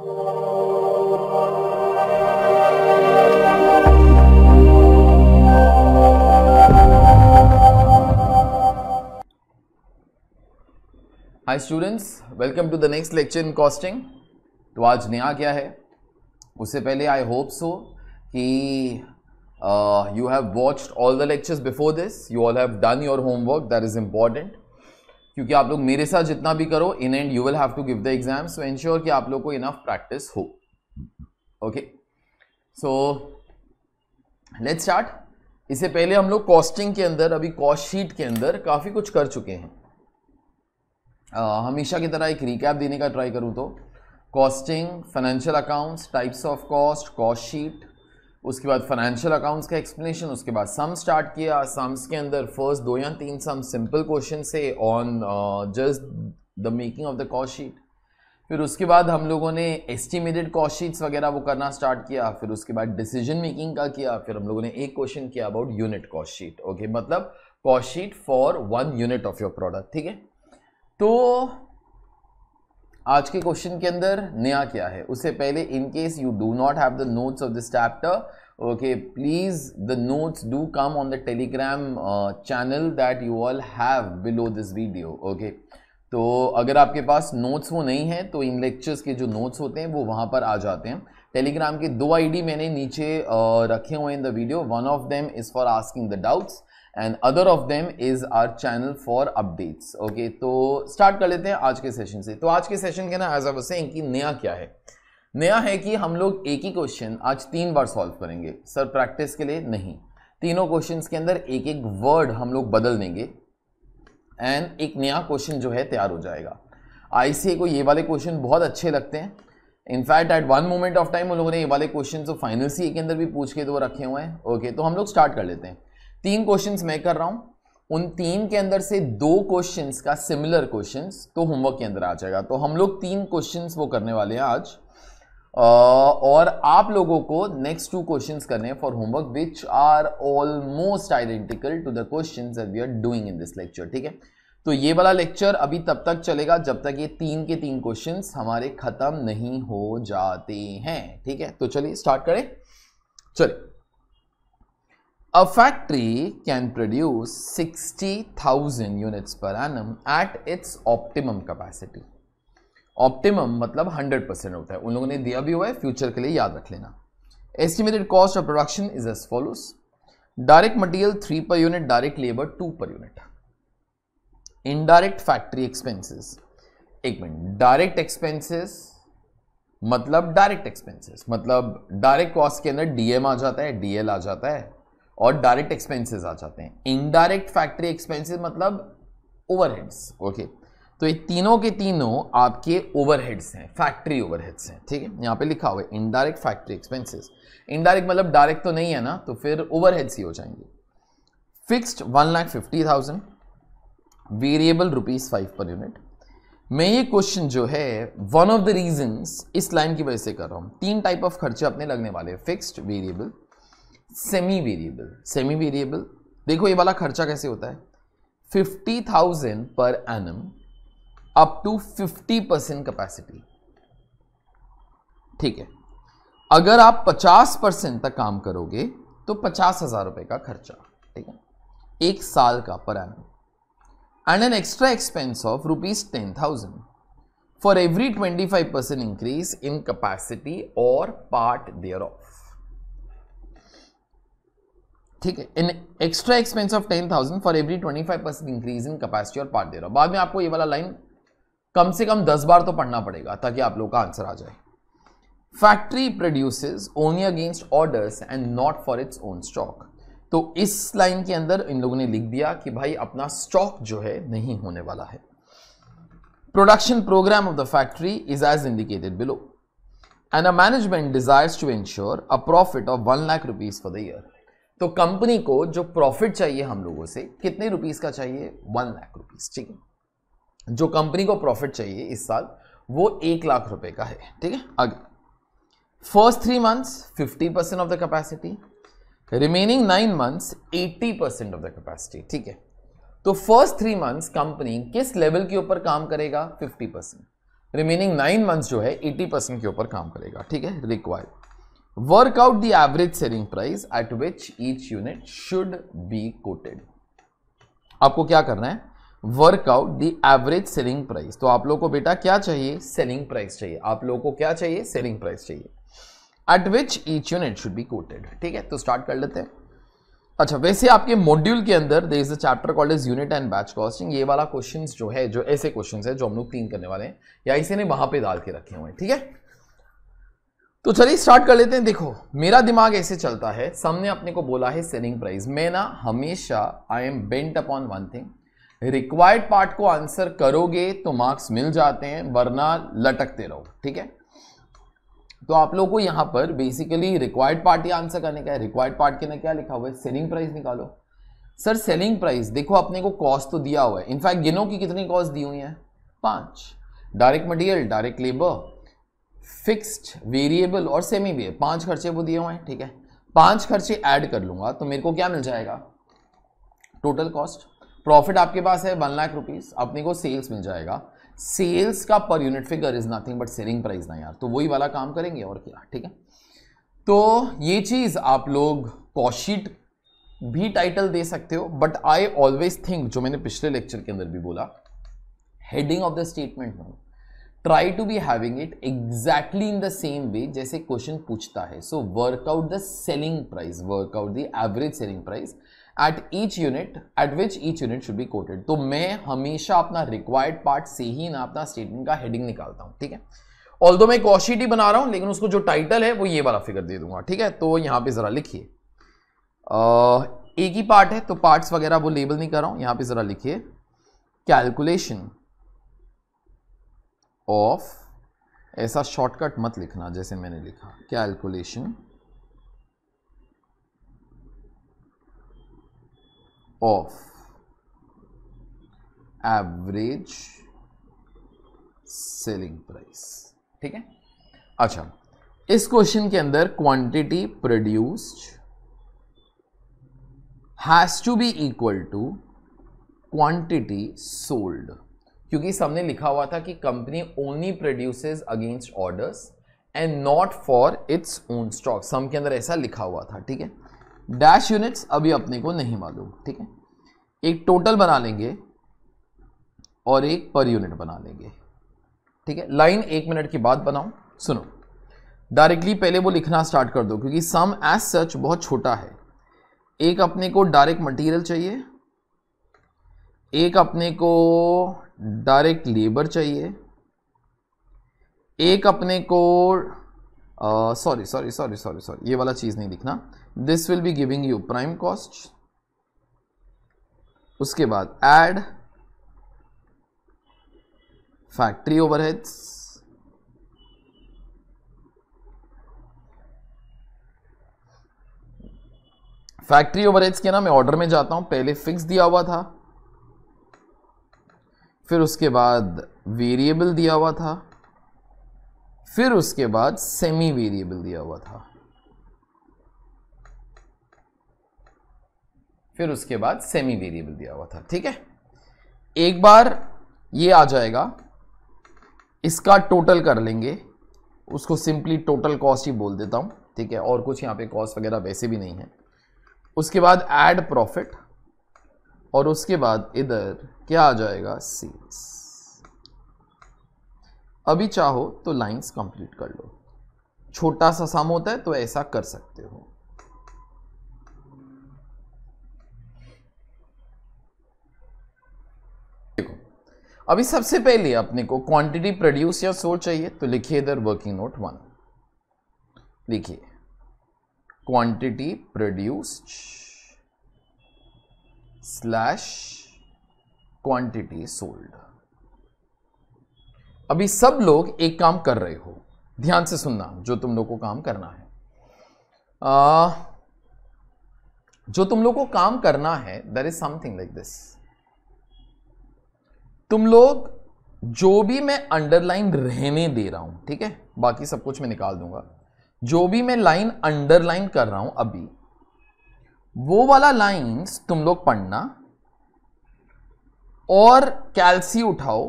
Hi students welcome to the next lecture in costing तो आज नया क्या है उससे पहले आई होप सो कि you have watched all the lectures before this you all have done your homework that is important क्योंकि आप लोग मेरे साथ जितना भी करो in and you will have to give the exam so ensure कि आप लोग को इनफ प्रैक्टिस हो ओके सो लेट्स स्टार्ट इससे पहले हम लोग कॉस्टिंग के अंदर अभी कॉस्ट शीट के अंदर काफ़ी कुछ कर चुके हैं uh, हमेशा की तरह एक रिकैप देने का ट्राई करूं तो costing financial accounts types of cost cost sheet उसके बाद फाइनेंशियल अकाउंट्स का एक्सप्लेनेशन उसके बाद सम स्टार्ट किया सम्स के अंदर फर्स्ट दो या तीन सम सिंपल क्वेश्चन से on just the making of the cost sheet फिर उसके बाद हम लोगों ने एस्टिमेटेड कॉस्ट शीट्स वगैरह वो करना स्टार्ट किया फिर उसके बाद डिसीजन मेकिंग का किया फिर हम लोगों ने एक क्वेश्चन किया about unit cost sheet okay मतलब cost sheet for one unit of your product ठीक है तो आज के क्वेश्चन के अंदर नया क्या है उससे पहले in case you do not have the notes of this chapter okay please the notes do come on the Telegram channel that you all have below this video okay तो अगर आपके पास नोट्स वो नहीं है तो इन लेक्चर्स के जो notes होते हैं वो वहाँ पर आ जाते हैं टेलीग्राम के दो आईडी मैंने नीचे uh, रखे हुए in the video one of them is for asking the doubts and other of them is our channel for updates okay तो स्टार्ट कर लेते हैं आज के सेशन से तो आज के सेशन के ना एज अ सेइंग कि नया क्या है नया है कि हम लोग एक ही क्वेश्चन आज तीन बार सॉल्व करेंगे सर प्रैक्टिस के लिए नहीं तीनों क्वेश्चंस के अंदर एक एक वर्ड हम लोग बदल देंगे एंड एक नया क्वेश्चन जो है तैयार हो जाएगा आई को ये वाले क्वेश्चन बहुत अच्छे लगते हैं in fact at one moment of time उन लोगों ने ये वाले क्वेश्चन तो फाइनल सी के अंदर भी पूछ के दो तो रखे हुए हैं ओके okay, तो हम लोग स्टार्ट कर लेते हैं तीन क्वेश्चंस मैं कर रहा हूं उन तीन के अंदर से दो क्वेश्चंस का सिमिलर क्वेश्चंस तो होमवर्क के अंदर आ जाएगा तो हम लोग तीन क्वेश्चंस वो करने वाले हैं आज और आप लोगों को नेक्स्ट टू क्वेश्चंस करने हैं for homework which are almost identical to the questions that we are doing in this lecture ठीक है तो ये वाला लेक्चर अभी तब तक चलेगा जब तक ये तीन के तीन क्वेश्चन हमारे खत्म नहीं हो जाते हैं ठीक है तो चलिए स्टार्ट करें चलिए A factory can produce 60,000 units per annum at its optimum capacity. Optimum मतलब 100 परसेंट होता है उन लोगों ने दिया भी हुआ है फ्यूचर के लिए याद रख लेना estimated cost of production is as follows direct material three per unit direct labour two per unit indirect factory expenses एक मिनट डायरेक्ट एक्सपेंसेस मतलब डायरेक्ट एक्सपेंसेस मतलब डायरेक्ट कॉस्ट के अंदर डीएम आ जाता है डीएल आ जाता है और डायरेक्ट एक्सपेंसेस आ जाते हैं इनडायरेक्ट फैक्ट्री एक्सपेंसेस मतलब ओवरहेड्स ओके तो ये तीनों के तीनों आपके ओवरहेड्स हैं फैक्ट्री ओवरहेड्स हैं ठीक है यहाँ पे लिखा हुआ है इनडायरेक्ट फैक्ट्री एक्सपेंसेस इनडायरेक्ट मतलब डायरेक्ट तो नहीं है ना तो फिर ओवरहेड्स ही हो जाएंगे fixed one lakh fifty thousand variable rupees five per unit मैं ये क्वेश्चन जो है वन ऑफ द रीजन इस लाइन की वजह से कर रहा हूँ तीन टाइप ऑफ खर्चे अपने लगने वाले हैं fixed variable semi variable semi variable देखो ये वाला खर्चा कैसे होता है fifty thousand per annum up to fifty percent capacity ठीक है अगर आप पचास परसेंट तक काम करोगे तो पचास हजार रुपए का खर्चा ठीक है एक साल का per annum and an extra expense of rupees ten thousand for every twenty five percent increase in capacity और पार्ट देयर ऑफ ठीक है in extra expense of ten thousand for every twenty five percent increase in capacity और part दे रहा हूँ बाद में आपको ये वाला लाइन कम से कम दस बार तो पढ़ना पड़ेगा ताकि आप लोग का आंसर आ जाए factory produces only against orders and not for its own stock तो इस लाइन के अंदर इन लोगों ने लिख दिया कि भाई अपना स्टॉक जो है नहीं होने वाला है production programme of the factory is as indicated below and a management desires to ensure a profit of one lakh rupees for the year तो कंपनी को जो प्रॉफिट चाहिए हम लोगों से कितने रुपीस का चाहिए वन लाख रुपीस ठीक है जो कंपनी को प्रॉफिट चाहिए इस साल वो एक लाख रुपए का है ठीक है अगर first three months fifty percent of the capacity remaining nine months eighty percent of the capacity ठीक है तो फर्स्ट थ्री मंथ्स कंपनी किस लेवल के ऊपर काम करेगा fifty percent remaining nine months जो है एट्टी परसेंट के ऊपर काम करेगा ठीक है required Work out the average selling price at which each unit should be quoted. आपको क्या करना है work out the average selling price तो आप लोगों को बेटा क्या चाहिए सेलिंग प्राइस चाहिए आप लोगों को क्या चाहिए सेलिंग प्राइस चाहिए at which each unit should be quoted ठीक है तो स्टार्ट कर लेते हैं अच्छा वैसे आपके मॉड्यूल के अंदर there is a chapter called is unit and batch costing ये वाला क्वेश्चन जो है जो ऐसे क्वेश्चन है जो हम लोग तीन करने वाले हैं या इसी ने वहां पे डाल के रखे हुए हैं ठीक है तो चलिए स्टार्ट कर लेते हैं देखो मेरा दिमाग ऐसे चलता है सामने अपने को बोला है सेलिंग प्राइस मैं ना हमेशा I am bent upon one thing required part को आंसर करोगे तो मार्क्स मिल जाते हैं वरना लटकते रहो ठीक है तो आप लोगों को यहां पर बेसिकली रिक्वायर्ड पार्ट ही आंसर करने का है रिक्वायर्ड पार्ट के ना क्या लिखा हुआ है सेलिंग प्राइस निकालो सर सेलिंग प्राइस देखो अपने को कॉस्ट तो दिया हुआ है इनफैक्ट गिनो की कितनी कॉस्ट दी हुई है पांच direct material direct labour fixed variable और सेमी वेरिएबल पांच खर्चे वो दिए हुए हैं ठीक है पांच खर्चे ऐड कर लूंगा तो मेरे को क्या मिल जाएगा टोटल कॉस्ट प्रॉफिट आपके पास है वन लाख रुपीज़ अपने को सेल्स मिल जाएगा सेल्स का per unit figure is nothing but selling price ना यार तो वही वाला काम करेंगे और क्या ठीक है तो ये चीज़ आप लोग कॉशीट भी टाइटल दे सकते हो बट आई ऑलवेज थिंक जो मैंने पिछले लेक्चर के अंदर भी बोला हेडिंग ऑफ द स्टेटमेंट में try to be having it exactly in the same way जैसे क्वेश्चन पूछता है so work out the selling price work out the average selling price at each unit at which each unit should be quoted तो मैं हमेशा अपना required part से ही ना अपना स्टेटमेंट का हेडिंग निकालता हूँ ठीक है ऑल दो मैं कॉशीट ही बना रहा हूँ लेकिन उसको जो टाइटल है वो ये वाला फिगर दे दूंगा ठीक है तो यहाँ पे ज़रा लिखिए एक ही पार्ट है तो पार्ट्स वगैरह वो लेबल नहीं कर रहा हूँ यहाँ पे ज़रा लिखिए कैलकुलेशन ऑफ ऐसा शॉर्टकट मत लिखना जैसे मैंने लिखा calculation of average selling price ठीक है अच्छा इस क्वेश्चन के अंदर quantity produced has to be equal to quantity sold क्योंकि सामने लिखा हुआ था कि company only produces against orders and not for its own stock sum के अंदर ऐसा लिखा हुआ था ठीक है डैश यूनिट्स अभी अपने को नहीं मालूम ठीक है एक टोटल बना लेंगे और एक पर यूनिट बना लेंगे ठीक है लाइन एक मिनट के बाद बनाओ सुनो डायरेक्टली पहले वो लिखना स्टार्ट कर दो क्योंकि सम एज सच बहुत छोटा है एक अपने को डायरेक्ट मटेरियल चाहिए एक अपने को डायरेक्ट लेबर चाहिए एक अपने को sorry sorry sorry sorry sorry ये वाला चीज़ नहीं लिखना this will be giving you prime cost उसके बाद add factory overheads factory overheads के ना मैं ऑर्डर में जाता हूं पहले फिक्स दिया हुआ था फिर उसके बाद वेरिएबल दिया हुआ था फिर उसके बाद सेमी वेरिएबल दिया हुआ था फिर उसके बाद सेमी वेरिएबल दिया हुआ था ठीक है एक बार ये आ जाएगा इसका टोटल कर लेंगे उसको सिंपली टोटल कॉस्ट ही बोल देता हूं ठीक है और कुछ यहां पे कॉस्ट वगैरह वैसे भी नहीं है उसके बाद एड प्रॉफिट और उसके बाद इधर क्या आ जाएगा सेल्स अभी चाहो तो लाइंस कंप्लीट कर लो छोटा सा सम होता है तो ऐसा कर सकते हो देखो अभी सबसे पहले अपने को क्वांटिटी प्रोड्यूस या सोल चाहिए तो लिखिए इधर वर्किंग नोट वन लिखिए quantity produce slash quantity sold अभी सब लोग एक काम कर रहे हो ध्यान से सुनना जो तुम लोग को काम करना है आ, जो तुम लोग को काम करना है there is something like this तुम लोग जो भी मैं अंडरलाइन रहने दे रहा हूं ठीक है बाकी सब कुछ मैं निकाल दूंगा जो भी मैं लाइन अंडरलाइन कर रहा हूं अभी वो वाला लाइंस तुम लोग पढ़ना और कैल्सी उठाओ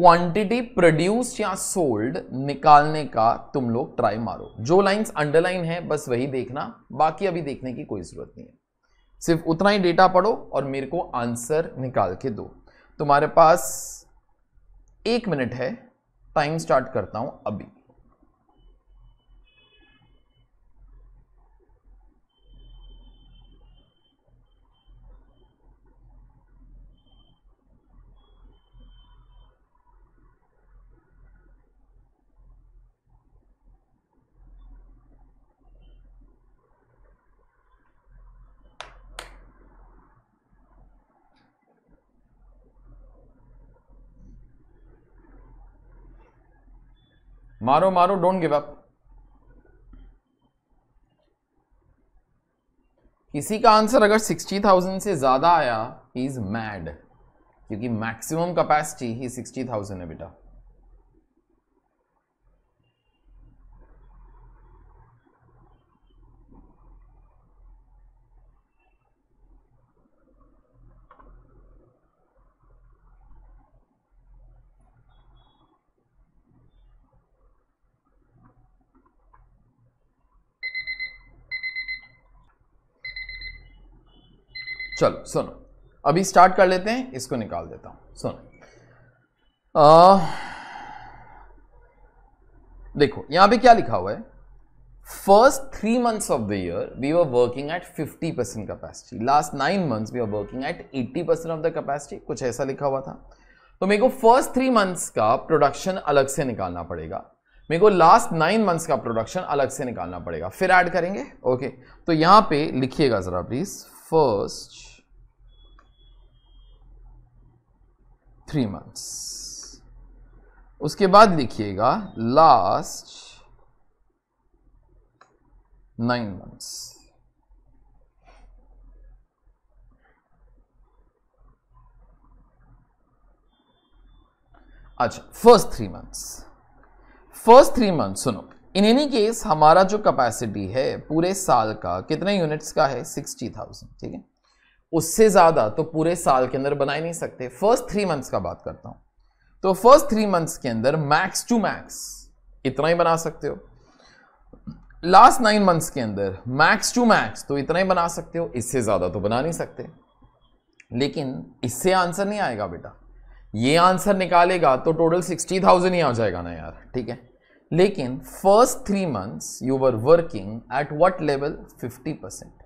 क्वांटिटी प्रोड्यूस या सोल्ड निकालने का तुम लोग ट्राई मारो जो लाइंस अंडरलाइन है बस वही देखना बाकी अभी देखने की कोई जरूरत नहीं है सिर्फ उतना ही डेटा पढ़ो और मेरे को आंसर निकाल के दो तुम्हारे पास एक मिनट है टाइम स्टार्ट करता हूं अभी मारो मारो डोंट गिव अप किसी का आंसर अगर 60,000 से ज़्यादा आया इज़ मैड क्योंकि मैक्सिमम कैपेसिटी ही 60,000 है बेटा चलो सुनो अभी स्टार्ट कर लेते हैं इसको निकाल देता हूं सुनो आ, देखो यहां पे क्या लिखा हुआ है first three months of the year, we were working at 50% capacity. Last nine months, we were working at 80% of the capacity कुछ ऐसा लिखा हुआ था तो मेरे को फर्स्ट थ्री मंथ्स का प्रोडक्शन अलग से निकालना पड़ेगा मेरे को लास्ट नाइन मंथ्स का प्रोडक्शन अलग से निकालना पड़ेगा फिर ऐड करेंगे ओके तो यहां पे लिखिएगा जरा प्लीज फर्स्ट थ्री मंथ्स उसके बाद लिखिएगा लास्ट नाइन मंथ्स अच्छा first three months first three month सुनो इन एनी केस हमारा जो कैपेसिटी है पूरे साल का कितने यूनिट्स का है सिक्सटी थाउजेंड ठीक है उससे ज़्यादा तो पूरे साल के अंदर बना ही नहीं सकते फर्स्ट थ्री मंथ्स का बात करता हूँ तो फर्स्ट थ्री मंथ्स के अंदर मैक्स टू मैक्स इतना ही बना सकते हो लास्ट नाइन मंथ्स के अंदर मैक्स टू मैक्स तो इतना ही बना सकते हो इससे ज़्यादा तो बना नहीं सकते लेकिन इससे आंसर नहीं आएगा बेटा ये आंसर निकालेगा तो टोटल सिक्सटी थाउजेंड ही आ जाएगा ना यार ठीक है लेकिन first three months you were working at what level fifty percent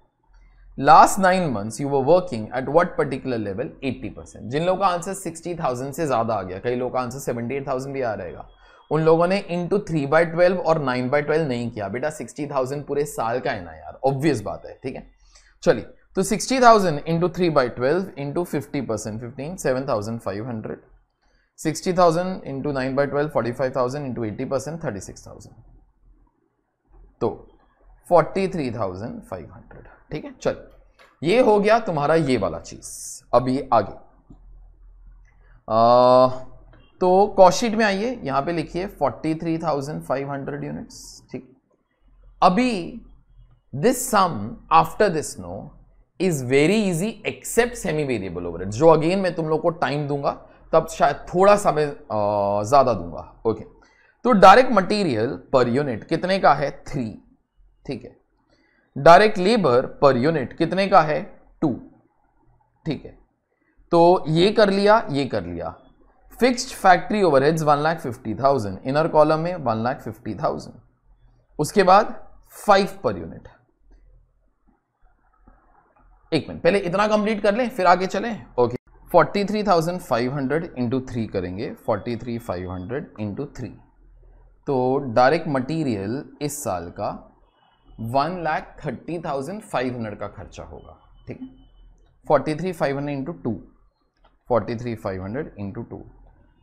last nine months you were working at what particular level 80 percent जिन लोगों का आंसर 60,000 से ज़्यादा आ गया कई लोगों का आंसर 78,000 भी आ रहेगा उन लोगों ने into three by twelve और नाइन बाई ट्वेल्व नहीं किया बेटा 60,000 पूरे साल का है ना यार ऑब्वियस बात है ठीक है चलिए तो 60,000 thousand into three by twelve into fifty percent fifteen seven thousand five hundred sixty thousand into nine by twelve forty five thousand into eighty percent thirty six thousand तो forty three thousand five hundred ठीक है चलो ये हो गया तुम्हारा ये वाला चीज अब ये आगे आ, तो कॉशीट में आइए यहां पे लिखिए 43,500 यूनिट्स ठीक अभी this sum after this no is very easy except semi variable over जो अगेन मैं तुम लोग को टाइम दूंगा तब शायद थोड़ा सा मैं ज्यादा दूंगा ओके तो डायरेक्ट मटेरियल पर यूनिट कितने का है थ्री ठीक है डायरेक्ट लेबर पर यूनिट कितने का है टू ठीक है तो ये कर लिया ये कर लिया fixed factory overheads one lakh fifty thousand inner column में वन लाख फिफ्टी थाउजेंड उसके बाद फाइव पर यूनिट एक मिनट पहले इतना कंप्लीट कर लें फिर आगे चलें okay forty three thousand five hundred into three करेंगे forty three five hundred into three तो डायरेक्ट मटेरियल इस साल का one lakh thirty thousand five hundred का खर्चा होगा ठीक है forty three five hundred into two forty three five hundred into two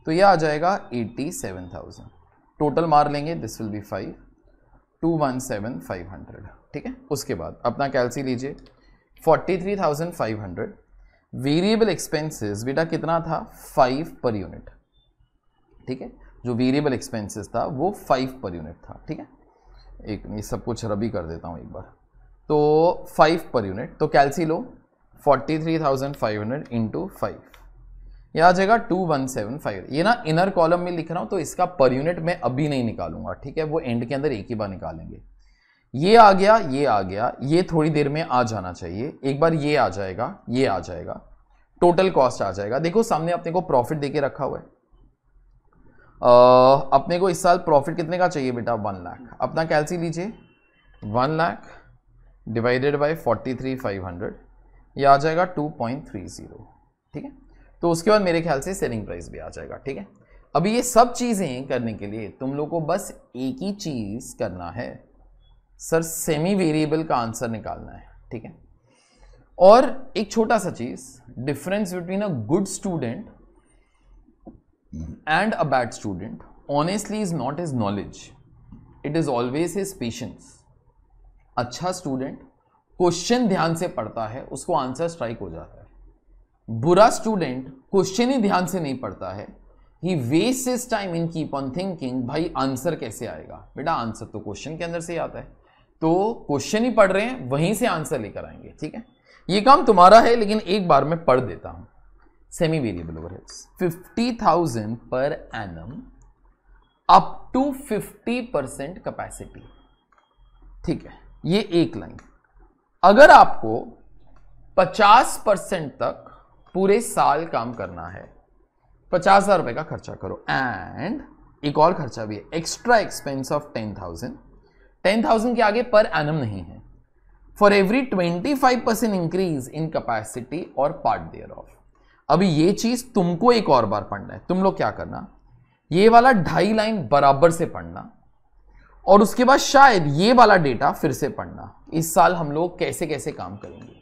तो ये आ जाएगा एटी सेवन थाउजेंड टोटल मार लेंगे this will be five two one seven five hundred ठीक है उसके बाद अपना कैलसी लीजिए forty three thousand five hundred variable expenses बेटा कितना था फाइव पर यूनिट ठीक है जो वेरिएबल एक्सपेंसेस था वो फाइव पर यूनिट था ठीक है एक ये सब कुछ रबी कर देता हूँ एक बार तो फाइव पर यूनिट तो कैलसी लो forty three thousand five hundred into five यह आ जाएगा टू वन सेवन फाइव ये ना इनर कॉलम में लिख रहा हूँ तो इसका पर यूनिट मैं अभी नहीं निकालूंगा ठीक है वो एंड के अंदर एक ही बार निकालेंगे ये आ गया ये आ गया ये थोड़ी देर में आ जाना चाहिए एक बार ये आ जाएगा ये आ जाएगा टोटल कॉस्ट आ जाएगा देखो सामने अपने को प्रॉफिट देके रखा हुआ है अपने को इस साल प्रॉफिट कितने का चाहिए बेटा वन लाख अपना कैलसी लीजिए one lakh divided by forty three five hundred ये आ जाएगा टू पॉइंट थ्री जीरो ठीक है तो उसके बाद मेरे ख्याल से सेलिंग प्राइस भी आ जाएगा ठीक है अभी ये सब चीज़ें करने के लिए तुम लोग को बस एक ही चीज़ करना है सर सेमी वेरिएबल का आंसर निकालना है ठीक है और एक छोटा सा चीज़ difference between a good student and a bad student honestly is not his knowledge, it is always his patience. अच्छा स्टूडेंट क्वेश्चन ध्यान से पढ़ता है उसको आंसर स्ट्राइक हो जाता है बुरा स्टूडेंट क्वेश्चन ही ध्यान से नहीं पढ़ता है ही waste is time in keep on thinking भाई आंसर कैसे आएगा बेटा आंसर तो क्वेश्चन के अंदर से ही आता है तो क्वेश्चन ही पढ़ रहे हैं वहीं से आंसर लेकर आएंगे ठीक है ये काम तुम्हारा है लेकिन एक बार मैं पढ़ देता हूं semi heads fifty thousand per annum up to fifty percent capacity ठीक है ये एक लाइन अगर आपको पचास परसेंट तक पूरे साल काम करना है पचास हजार रुपए का खर्चा करो एंड एक और खर्चा भी है extra expense of ten thousand ten thousand के आगे पर एनम नहीं है for every twenty five percent increase in capacity और पार्ट देयर ऑफ अभी ये चीज तुमको एक और बार पढ़ना है तुम लोग क्या करना ये वाला ढाई लाइन बराबर से पढ़ना और उसके बाद शायद ये वाला डेटा फिर से पढ़ना इस साल हम लोग कैसे कैसे काम करेंगे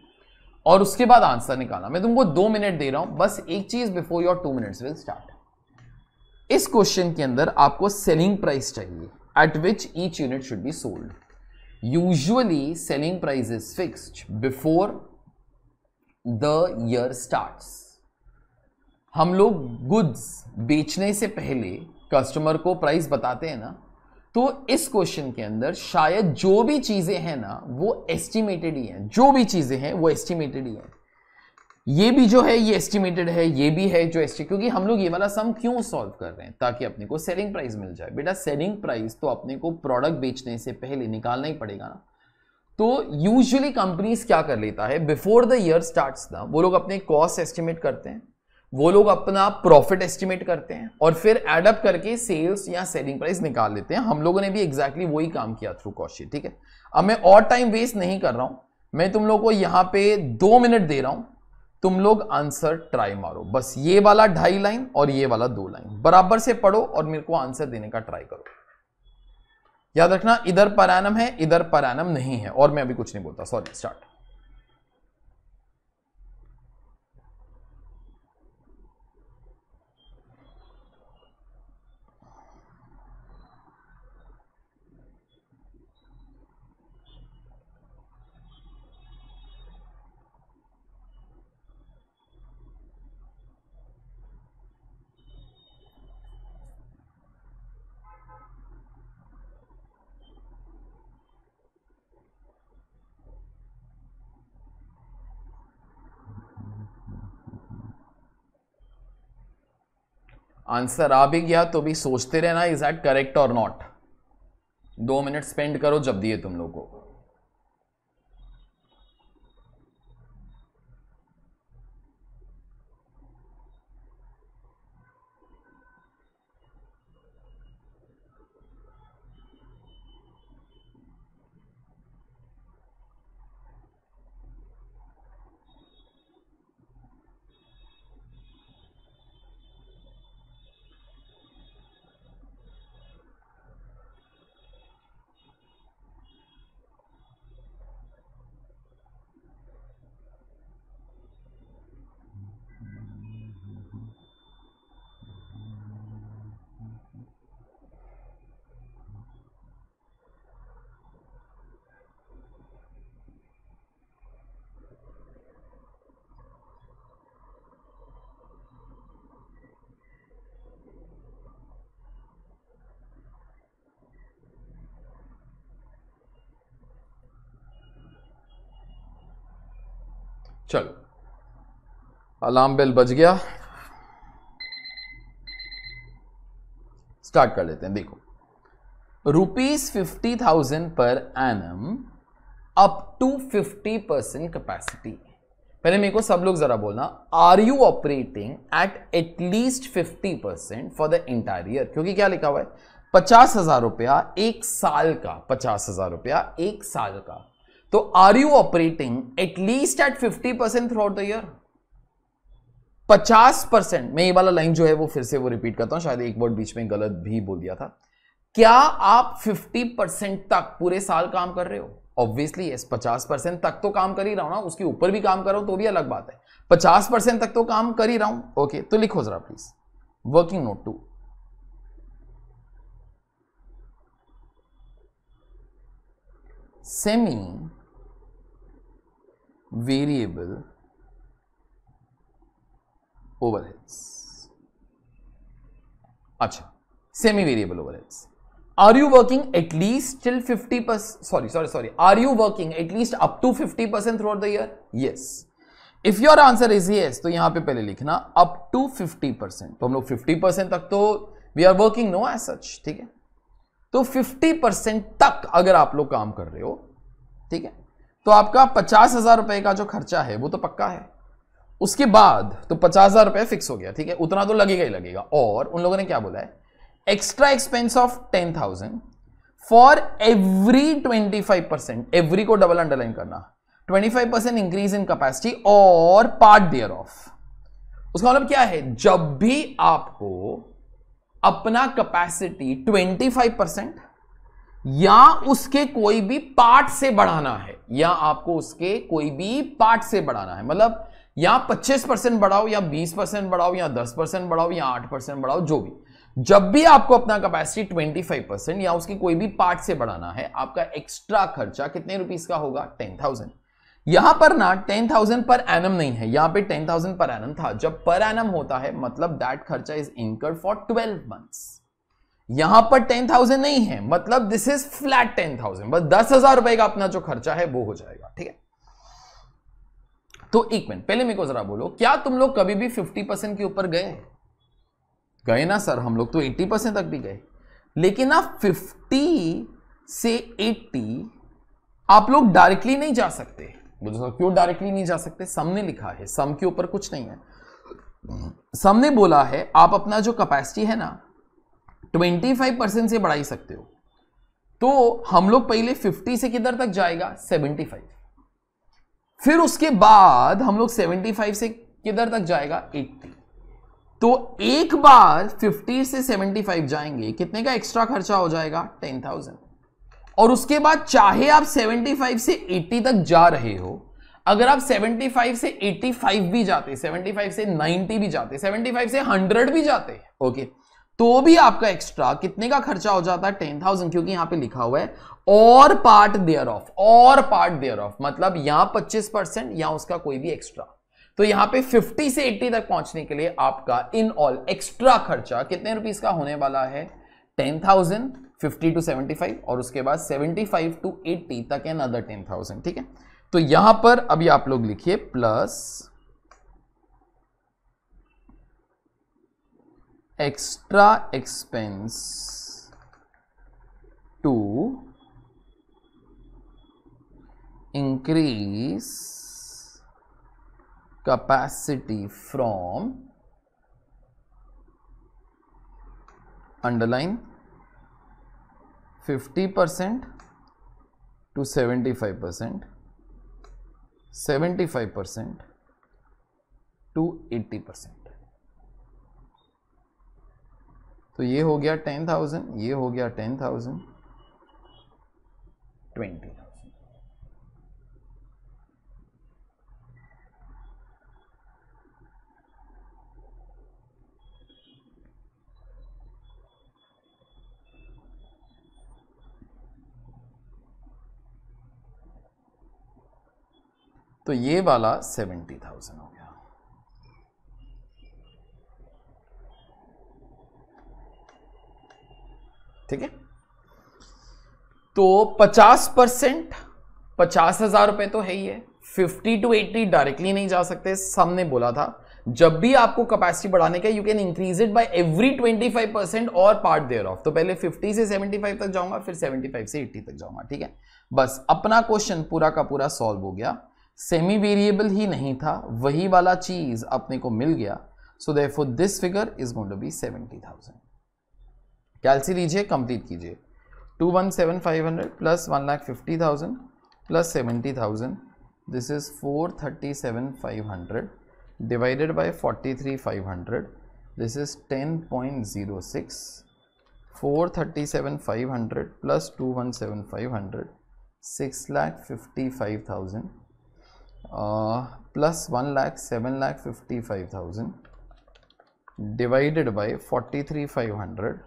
और उसके बाद आंसर निकालना मैं तुमको दो मिनट दे रहा हूं बस एक चीज before your two minutes will start इस क्वेश्चन के अंदर आपको सेलिंग प्राइस चाहिए at which each unit should be sold usually selling price is fixed before the year starts हम लोग गुड्स बेचने से पहले कस्टमर को प्राइस बताते हैं ना तो इस क्वेश्चन के अंदर शायद जो भी चीज़ें हैं ना वो एस्टिमेटेड ही हैं जो भी चीज़ें हैं वो एस्टिमेटेड ही हैं ये भी जो है ये एस्टिमेटेड है ये भी है जो एस्टिमेट क्योंकि हम लोग ये वाला सम क्यों सॉल्व कर रहे हैं ताकि अपने को सेलिंग प्राइस मिल जाए बेटा सेलिंग प्राइस तो अपने को प्रोडक्ट बेचने से पहले निकालना ही पड़ेगा ना तो यूजुअली कंपनीज क्या कर लेता है बिफोर द ईयर स्टार्ट्स ना वो लोग अपने कॉस्ट एस्टिमेट करते हैं वो लोग अपना प्रॉफिट एस्टिमेट करते हैं और फिर एडअप करके सेल्स या सेलिंग प्राइस निकाल लेते हैं हम लोगों ने भी एग्जैक्टली exactly वही काम किया थ्रू कॉशी ठीक है अब मैं और टाइम वेस्ट नहीं कर रहा हूं मैं तुम लोग को यहां पे दो मिनट दे रहा हूं तुम लोग आंसर ट्राई मारो बस ये वाला ढाई लाइन और ये वाला दो लाइन बराबर से पढ़ो और मेरे को आंसर देने का ट्राई करो याद रखना इधर परानम है इधर परानम नहीं है और मैं अभी कुछ नहीं बोलता सॉरी स्टार्ट आंसर आ भी गया तो भी सोचते रहना इज दैट करेक्ट और नॉट दो मिनट स्पेंड करो जब दिए तुम लोग को चलो अलार्म बेल बज गया स्टार्ट कर लेते हैं देखो rupees fifty thousand per annum up to fifty percent capacity पहले मेरे को सब लोग जरा बोलना are you operating at at least fifty percent for the entire year क्योंकि क्या लिखा हुआ है पचास हजार रुपया एक साल का पचास हजार रुपया एक साल का तो are you operating at least at fifty percent throughout the year पचास परसेंट मैं ये वाला लाइन जो है वो फिर से वो रिपीट करता हूं शायद एक वर्ड बीच में गलत भी बोल दिया था क्या आप फिफ्टी परसेंट तक पूरे साल काम कर रहे हो ऑब्वियसली यस पचास परसेंट तक तो काम कर ही रहा हूं ना उसके ऊपर भी काम कर रहा हूं तो भी अलग बात है पचास परसेंट तक तो काम कर ही रहा हूं ओके तो लिखो जरा please working note two semi variable overheads. Acha, semi variable overheads. Are you working at least till 50 Sorry, sorry, sorry. Are you working at least up to 50 throughout the year? Yes. If your answer is yes, तो यहां पे पहले लिखना up to 50 percent तो हम लोग 50 percent तक तो we are working no as such ठीक है तो 50 परसेंट तक अगर आप लोग काम कर रहे हो ठीक है तो आपका पचास हजार रुपए का जो खर्चा है वो तो पक्का है उसके बाद तो पचास हजार रुपए फिक्स हो गया ठीक है उतना तो लगेगा ही लगेगा और उन लोगों ने क्या बोला है extra expense of ten thousand for every twenty five percent every को डबल अंडरलाइन करना twenty five percent increase in capacity और पार्ट डियर ऑफ उसका मतलब क्या है जब भी आपको अपना कैपेसिटी ट्वेंटी फाइव परसेंट या उसके कोई भी पार्ट से बढ़ाना है या आपको उसके कोई भी पार्ट से बढ़ाना है मतलब या 25 परसेंट बढ़ाओ या 20 परसेंट बढ़ाओ या 10 परसेंट बढ़ाओ या 8 परसेंट बढ़ाओ जो भी जब भी आपको अपना कैपेसिटी 25 परसेंट या उसके कोई भी पार्ट से बढ़ाना है आपका एक्स्ट्रा खर्चा कितने रुपीज का होगा थाउजेंड यहां पर ना थाउजेंड पर एनम नहीं है यहां टेन थाउजेंड पर एनम था जब पर एनम होता है मतलब दैट खर्चा is incurred for twelve months यहां पर टेन थाउजेंड नहीं है मतलब this is flat ten thousand बस दस हजार रुपए का अपना जो खर्चा है वो हो जाएगा ठीक है तो एक मिनट पहले मेरे को जरा बोलो क्या तुम लोग कभी भी फिफ्टी परसेंट के ऊपर गए गए ना सर हम लोग तो एट्टी परसेंट तक भी गए लेकिन ना फिफ्टी से एट्टी आप लोग डायरेक्टली नहीं जा सकते तो क्यों डायरेक्टली नहीं जा सकते सम ने लिखा है सम के ऊपर कुछ नहीं है सम ने बोला है आप अपना जो कैपेसिटी है ना ट्वेंटी फाइव परसेंट से बढ़ा ही सकते हो तो हम लोग पहले फिफ्टी से किधर तक जाएगा सेवेंटी फाइव फिर उसके बाद हम लोग सेवेंटी फाइव से किधर तक जाएगा एट्टी तो एक बार फिफ्टी से फाइव जाएंगे कितने का एक्स्ट्रा खर्चा हो जाएगा टेन थाउजेंड और उसके बाद चाहे आप सेवेंटी फाइव से एट्टी तक जा रहे हो अगर आप 75 से 85 भी जाते 75 से 90 भी जाते 75 से 100 भी जाते ओके okay. तो भी आपका एक्स्ट्रा कितने का खर्चा हो जाता है टेन थाउजेंड क्योंकि यहां पे लिखा हुआ है और पार्ट देयर ऑफ और पार्ट देयर ऑफ मतलब यहां पच्चीस परसेंट या उसका कोई भी एक्स्ट्रा तो यहां पे 50 से 80 तक पहुंचने के लिए आपका इन ऑल एक्स्ट्रा खर्चा कितने रुपीज का होने वाला है ten thousand fifty to seventy five और उसके बाद सेवेंटी फाइव टू एट्टी तक एन अदर टेन थाउजेंड ठीक है तो यहां पर अभी आप लोग लिखिए plus extra expense to increase capacity from underline 50 percent to 75 percent 75 percent to 80 percent तो ये हो गया टेन थाउजेंड ये हो गया टेन थाउजेंड ट्वेंटी थाउजेंड तो ये वाला सेवेंटी थाउजेंड हो गया ठीक है तो 50 परसेंट पचास हजार रुपए तो है ही है 50 टू 80 डायरेक्टली नहीं जा सकते सबने बोला था जब भी आपको कैपेसिटी बढ़ाने का you can increase it by every 25 percent और पार्ट देयर ऑफ तो पहले 50 से 75 तक जाऊंगा फिर 75 से 80 तक जाऊंगा ठीक है बस अपना क्वेश्चन पूरा का पूरा सॉल्व हो गया सेमी वेरिएबल ही नहीं था वही वाला चीज अपने को मिल गया so they this figure is going to be thousand कैलसी लीजिए कंप्लीट कीजिए two one seven five hundred plus one lakh fifty thousand plus seventy thousand this is four thirty seven five hundred divided by forty three five hundred this is ten point zero six four thirty seven five hundred plus two one seven five hundred six lakh fifty five thousand plus one lakh seven lakh fifty five thousand divided by forty three five hundred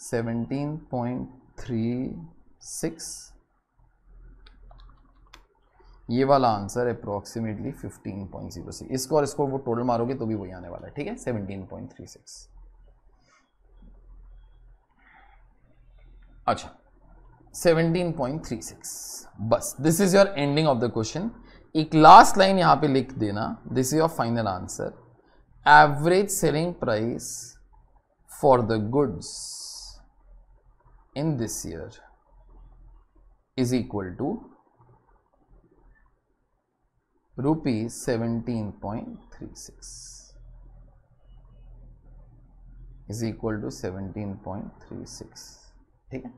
seventeen point three six ये वाला answer approximately fifteen point zero six इसको और इसको वो total मारोगे तो भी वही आने वाला है ठीक है सेवनटीन पॉइंट थ्री सिक्स अच्छा 17.36 बस this is your ending of the question एक लास्ट लाइन यहां पे लिख देना this is your final answer average selling price for the goods in this year is equal to rupees seventeen point three six is equal to seventeen 17.36 ठीक है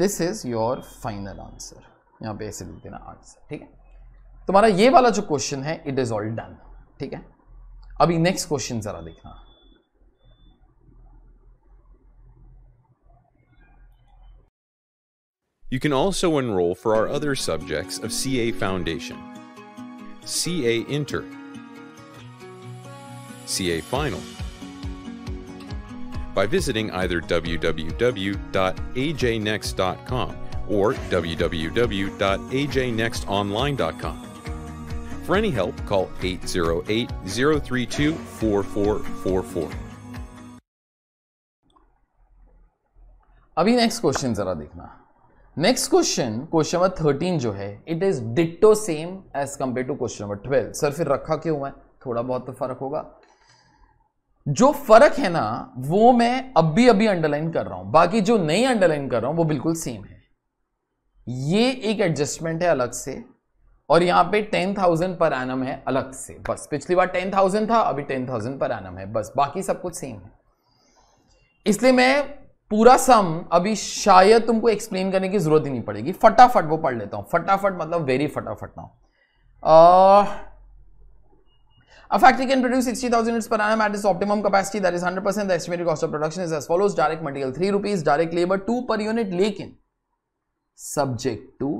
This is your final answer. यहाँ पे ऐसे लिख देना answer ठीक है तुम्हारा ये वाला जो क्वेश्चन है इट इज ऑल डन ठीक है अभी नेक्स्ट क्वेश्चन जरा देखना You can also enroll for our other subjects of CA Foundation, CA Inter, CA Final, by visiting either www.ajnext.com or www.ajnextonline.com. For any help, call 808 032 4444. अभी next question जरा देखना next question question number thirteen जो है it is ditto same as compare to question number twelve sir फिर रखा क्यों हुआ है थोड़ा बहुत तो फर्क होगा जो फर्क है ना वो मैं अभी अभी अंडरलाइन कर रहा हूं बाकी जो नहीं अंडरलाइन कर रहा हूं वो बिल्कुल सेम है ये एक एडजस्टमेंट है अलग से और यहां पे टेन थाउजेंड पर एनम है अलग से बस पिछली बार टेन थाउजेंड था अभी टेन थाउजेंड पर एनम है बस बाकी सब कुछ सेम है इसलिए मैं पूरा सम अभी शायद तुमको एक्सप्लेन करने की जरूरत ही नहीं पड़ेगी फटाफट वो पढ़ लेता हूं फटाफट मतलब वेरी फटाफट ना A factory can produce 60,000 units per annum at its optimum capacity that is 100%. The estimated cost of production is as follows. Direct material 3 rupees, direct labor 2 per unit लेकिन subject to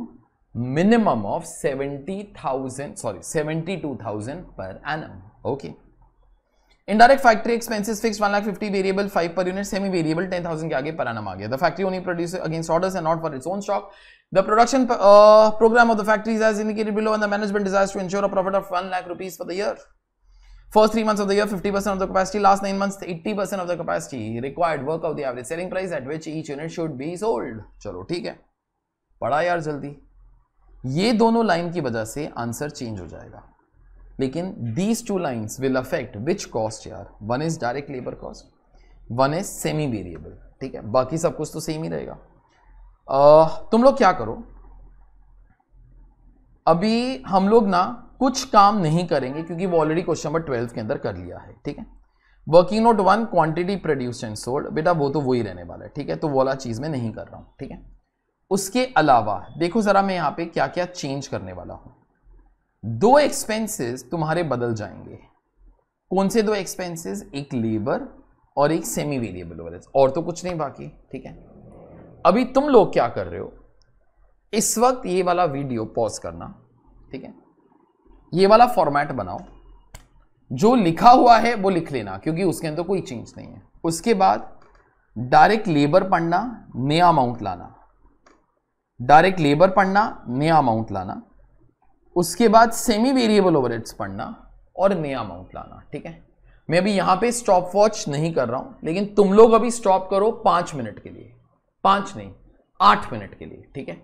minimum of 70,000 sorry 72,000 per annum. Okay. Indirect factory expenses fix one lakh fifty variable five per unit semi variable ten thousand के आगे पर आना आ गया the factory only produce against orders and not for its own stock the production programme of the factories as indicated below and the management desires to ensure profit of one lakh rupees for the year first three months of the year fifty percent of the capacity last nine months eighty percent of the capacity required work of the average selling price at which each unit should be sold चलो ठीक है पढ़ा यार जल्दी ये दोनों line की वजह से आंसर चेंज हो जाएगा लेकिन these two lines will affect which cost यार one is direct labour cost one is semi variable ठीक है बाकी सब कुछ तो सेम ही रहेगा uh, तुम लोग क्या करो अभी हम लोग ना कुछ काम नहीं करेंगे क्योंकि वो ऑलरेडी क्वेश्चन नंबर ट्वेल्व के अंदर कर लिया है ठीक है working note one quantity produce and sold बेटा वो तो वही रहने वाला है ठीक है तो वो वाला चीज़ मैं नहीं कर रहा हूं ठीक है उसके अलावा देखो ज़रा मैं यहाँ पे क्या क्या चेंज करने वाला हूं दो एक्सपेंसेस तुम्हारे बदल जाएंगे कौन से दो एक्सपेंसेस एक लेबर और एक सेमी वेरिएबल ओवरहेड्स और तो कुछ नहीं बाकी ठीक है अभी तुम लोग क्या कर रहे हो इस वक्त ये वाला वीडियो पॉज करना ठीक है ये वाला फॉर्मेट बनाओ जो लिखा हुआ है वो लिख लेना क्योंकि उसके अंदर कोई चेंज नहीं है उसके बाद डायरेक्ट लेबर पढ़ना नया अमाउंट लाना डायरेक्ट लेबर पढ़ना नया अमाउंट लाना उसके बाद सेमी वेरिएबल ओवर पढ़ना और नया अमाउंट लाना ठीक है मैं अभी यहां पे स्टॉप वॉच नहीं कर रहा हूं लेकिन तुम लोग अभी स्टॉप करो पांच मिनट के लिए पांच नहीं आठ मिनट के लिए ठीक है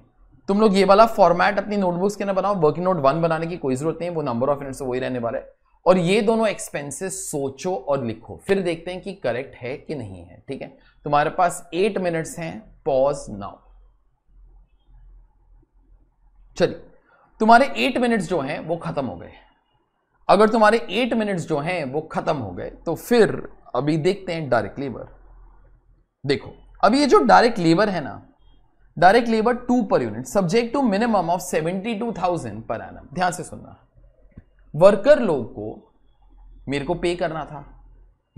तुम लोग ये वाला फॉर्मेट अपनी नोटबुक्स के ना बनाओ वर्किंग नोट वन बनाने की कोई जरूरत नहीं वो नंबर ऑफ मिनट वही रहने वाला है और ये दोनों एक्सपेंसेस सोचो और लिखो फिर देखते हैं कि करेक्ट है कि नहीं है ठीक है तुम्हारे पास एट मिनट्स हैं पॉज नाउ चलिए तुम्हारे एट मिनट्स जो हैं वो ख़त्म हो गए अगर तुम्हारे एट मिनट्स जो हैं वो ख़त्म हो गए तो फिर अभी देखते हैं डायरेक्ट लेबर देखो अब ये जो डायरेक्ट लेबर है ना direct labour two per unit subject to minimum of seventy two thousand per annum ध्यान से सुनना वर्कर लोग को मेरे को पे करना था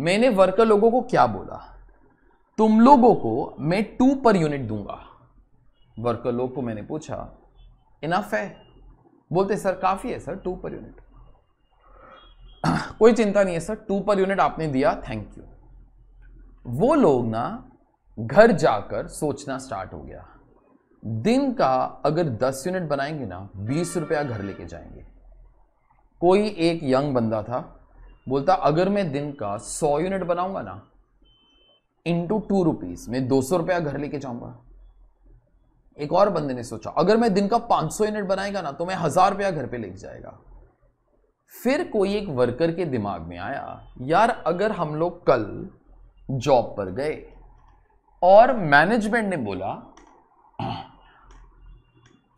मैंने वर्कर लोगों को क्या बोला तुम लोगों को मैं टू पर यूनिट दूंगा वर्कर लोग को मैंने पूछा इनफ है बोलते सर काफ़ी है सर टू पर यूनिट कोई चिंता नहीं है सर टू पर यूनिट आपने दिया थैंक यू वो लोग ना घर जाकर सोचना स्टार्ट हो गया दिन का अगर दस यूनिट बनाएंगे ना बीस रुपया घर लेके जाएंगे कोई एक यंग बंदा था बोलता अगर मैं दिन का सौ यूनिट बनाऊंगा ना इंटू टू रुपीज मैं दो सौ रुपया घर लेके जाऊंगा एक और बंदे ने सोचा अगर मैं दिन का 500 यूनिट बनाएगा ना तो मैं हजार रुपया घर पे लेके जाएगा फिर कोई एक वर्कर के दिमाग में आया यार अगर हम लोग कल जॉब पर गए और मैनेजमेंट ने बोला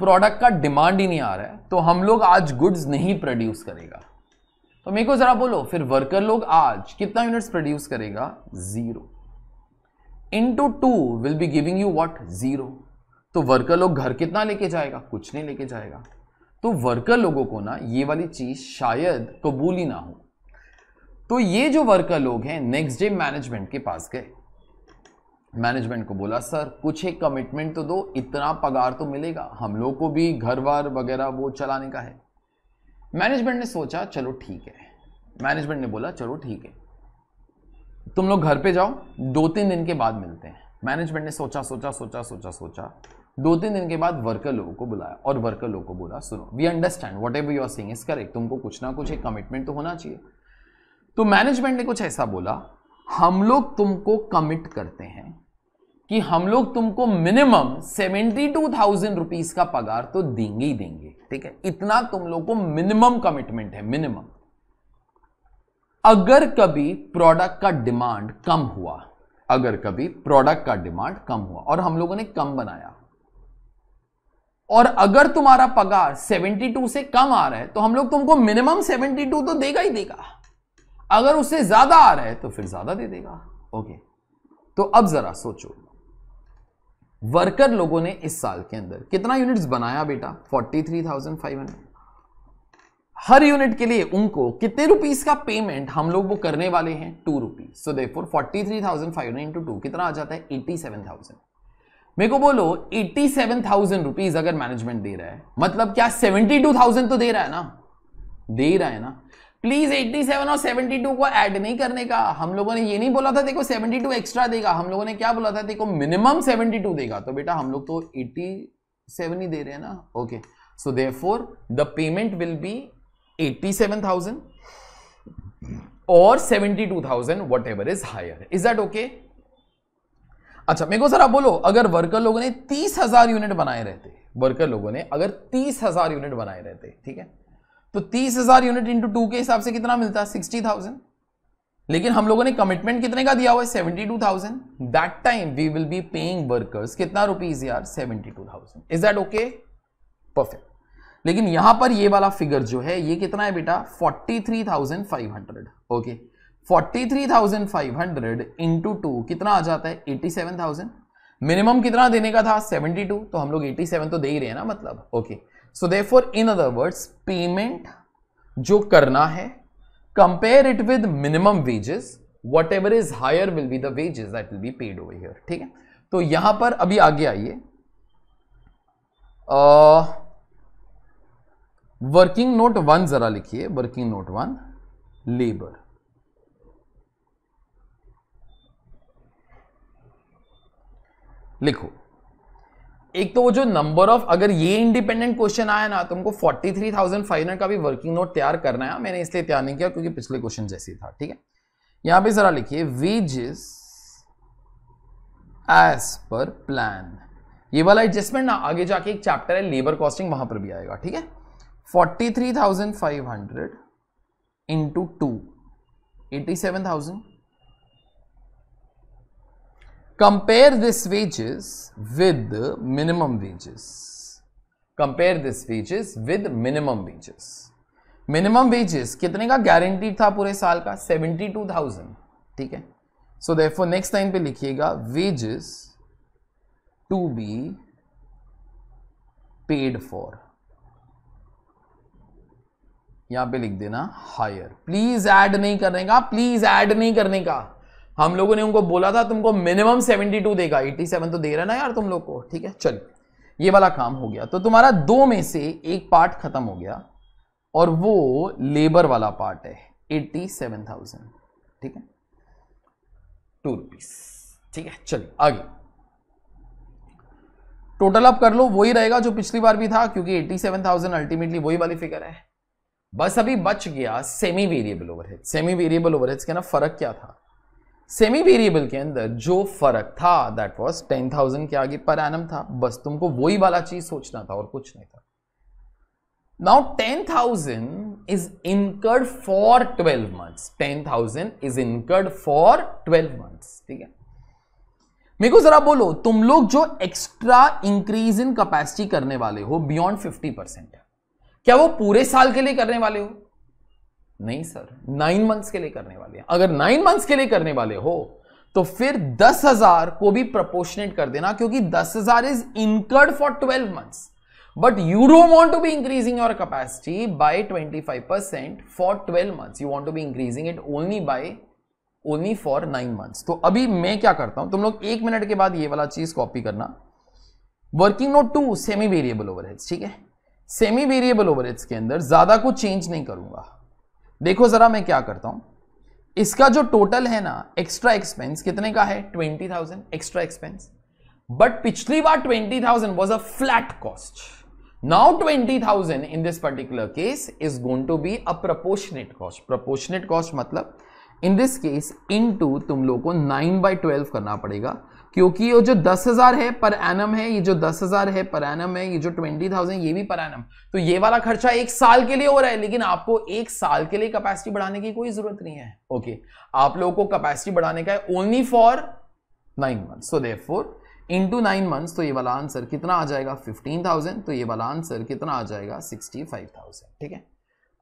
प्रोडक्ट का डिमांड ही नहीं आ रहा है तो हम लोग आज गुड्स नहीं प्रोड्यूस करेगा तो मेरे को जरा बोलो फिर वर्कर लोग आज कितना यूनिट्स प्रोड्यूस करेगा zero into two will be giving you what zero तो वर्कर लोग घर कितना लेके जाएगा कुछ नहीं लेके जाएगा तो वर्कर लोगों को ना ये वाली चीज शायद कबूल ही ना हो तो ये जो वर्कर लोग हैं नेक्स्ट डे मैनेजमेंट के पास गए मैनेजमेंट को बोला सर कुछ एक कमिटमेंट तो दो इतना पगार तो मिलेगा हम लोग को भी घर वार वगैरह वो चलाने का है मैनेजमेंट ने सोचा चलो ठीक है मैनेजमेंट ने बोला चलो ठीक है तुम लोग घर पे जाओ दो तीन दिन के बाद मिलते हैं मैनेजमेंट ने सोचा सोचा सोचा सोचा सोचा दो तीन दिन के बाद वर्कर लोगों को बुलाया और वर्कर लोगों को बोला सुनो we understand whatever you are saying is correct तुमको कुछ ना कुछ एक कमिटमेंट तो होना चाहिए तो मैनेजमेंट ने कुछ ऐसा बोला हम लोग तुमको कमिट करते हैं कि हम लोग तुमको minimum seventy two thousand rupees का पगार तो देंगे ही देंगे ठीक है इतना तुम लोग को मिनिमम कमिटमेंट है मिनिमम अगर कभी प्रोडक्ट का डिमांड कम हुआ अगर कभी प्रोडक्ट का डिमांड कम हुआ और हम लोगों ने कम बनाया और अगर तुम्हारा पगार 72 से कम आ रहा है तो हम लोग तुमको मिनिमम 72 तो देगा ही देगा अगर उससे ज्यादा आ रहा है तो फिर ज्यादा दे देगा ओके तो अब जरा सोचो वर्कर लोगों ने इस साल के अंदर कितना यूनिट्स बनाया बेटा 43,500 हर यूनिट के लिए उनको कितने रुपीस का पेमेंट हम लोग वो करने वाले हैं टू रुपीज सो देखो forty three thousand five into two कितना आ जाता है एटी सेवन थाउजेंड મેગો બોલો 87000 રૂપિયા અગર મેનેજમેન્ટ દે રહા હે મતલબ ક્યા 72000 તો દે રહા હે ના દે રહા હે ના પ્લીઝ 87 ઓર 72 કો એડ નહી કરને કા હમ લોકો ને યે નહી બોલા થા દેખો 72 એક્સ્ટ્રા દેગા હમ લોકો ને ક્યા બોલા થા થા ટીકો મિનિમમ 72 દેગા તો બેટા હમ લોકો તો 87 ही दे रहे हैं ना okay so therefore the payment will be 87000 or 72000 whatever is higher is that okay अच्छा मेरे को जरा बोलो अगर वर्कर लोगों ने तीस हजार यूनिट बनाए रहते वर्कर लोगों ने अगर तीस हजार यूनिट बनाए रहते ठीक है तो तीस हजार यूनिट इंटू टू के हिसाब से कितना मिलता है सिक्सटी थाउजेंड लेकिन हम लोगों ने कमिटमेंट कितने का दिया हुआ है seventy two thousand that time we will be paying workers कितना रुपीज यार seventy two thousand is that okay perfect लेकिन यहां पर ये वाला फिगर जो है ये कितना है बेटा forty three thousand five hundred okay forty three thousand five hundred into two कितना आ जाता है एटी सेवन थाउजेंड मिनिमम कितना देने का था 72 टू तो हम लोग एटी सेवन तो दे ही रहे हैं ना मतलब okay so they for in other words payment जो करना है compare it with minimum wages whatever is higher will be the wages that will be paid over here ठीक है तो यहां पर अभी आगे आइए वर्किंग नोट वन जरा लिखिए वर्किंग नोट वन लेबर लिखो एक तो वो जो नंबर ऑफ अगर ये इंडिपेंडेंट क्वेश्चन आया ना तुमको तो 43,500 का भी वर्किंग नोट तैयार करना है मैंने इसलिए तैयार नहीं किया क्योंकि पिछले क्वेश्चन जैसे था ठीक है यहां पे जरा लिखिए wage is as per plan ये वाला एडजस्टमेंट ना आगे जाके एक चैप्टर है लेबर कॉस्टिंग वहां पर भी आएगा ठीक है forty hundred into two eighty seven thousand compare this wages with minimum wages compare this wages with minimum wages minimum wages कितने का guaranteed था पूरे साल का 72,000 ठीक है so therefore next time पे लिखिएगा wages to be paid for यहां पे लिख देना हायर प्लीज ऐड नहीं करने का प्लीज ऐड नहीं करने का हम लोगों ने उनको बोला था तुमको मिनिमम 72 देगा 87 तो दे रहा ना यार तुम लोग को ठीक है चल ये वाला काम हो गया तो तुम्हारा दो में से एक पार्ट खत्म हो गया और वो लेबर वाला पार्ट है 87,000 ठीक है टू रुपीस ठीक है चलिए आगे टोटल आप कर लो वही रहेगा जो पिछली बार भी था क्योंकि 87,000 अल्टीमेटली वही वाली फिगर है बस अभी बच गया semi variable overhead semi variable overheads के ना फर्क क्या था सेमी वेरिएबल के अंदर जो फर्क था दैट वाज टेन थाउजेंड के आगे पर एनम था बस तुमको वही वाला चीज सोचना था और कुछ नहीं था now ten thousand is incurred for twelve months ten thousand is incurred for twelve months ठीक है मेरे को जरा बोलो तुम लोग जो एक्स्ट्रा इंक्रीज इन कैपेसिटी करने वाले हो बियॉन्ड फिफ्टी परसेंट क्या वो पूरे साल के लिए करने वाले हो नहीं सर नाइन मंथ्स के लिए करने वाले हैं अगर नाइन मंथ्स के लिए करने वाले हो तो फिर दस हजार को भी प्रपोर्शनेट कर देना क्योंकि दस हजार is incurred for twelve months but you don't want to be increasing your capacity by twenty five percent for twelve months you want to be increasing it only by only for nine months तो अभी मैं क्या करता हूं तुम लोग एक minute के बाद ये वाला चीज कॉपी करना working note two semi variable overheads ठीक है सेमी वेरिएबल ओवरहेड्स के अंदर ज्यादा कुछ चेंज नहीं करूंगा देखो जरा मैं क्या करता हूं इसका जो टोटल है ना एक्स्ट्रा एक्सपेंस कितने का है twenty thousand extra expense but पिछली बार twenty thousand was a flat cost now twenty thousand in this particular case is going to be a proportionate cost proportionate cost मतलब in this case into तुम लोग को nine by twelve करना पड़ेगा क्योंकि ये जो दस हजार है पर एनम है ये जो दस हजार है पर एनम है ये जो ट्वेंटी थाउजेंड ये भी पर एनम तो ये वाला खर्चा एक साल के लिए हो रहा है लेकिन आपको एक साल के लिए कैपेसिटी बढ़ाने की कोई जरूरत नहीं है ओके okay. आप लोगों को कैपेसिटी बढ़ाने का है only for nine month so there four into nine month तो ये वाला आंसर कितना आ जाएगा फिफ्टीन थाउजेंड तो ये वाला आंसर कितना आ जाएगा सिक्सटी फाइव थाउजेंड ठीक है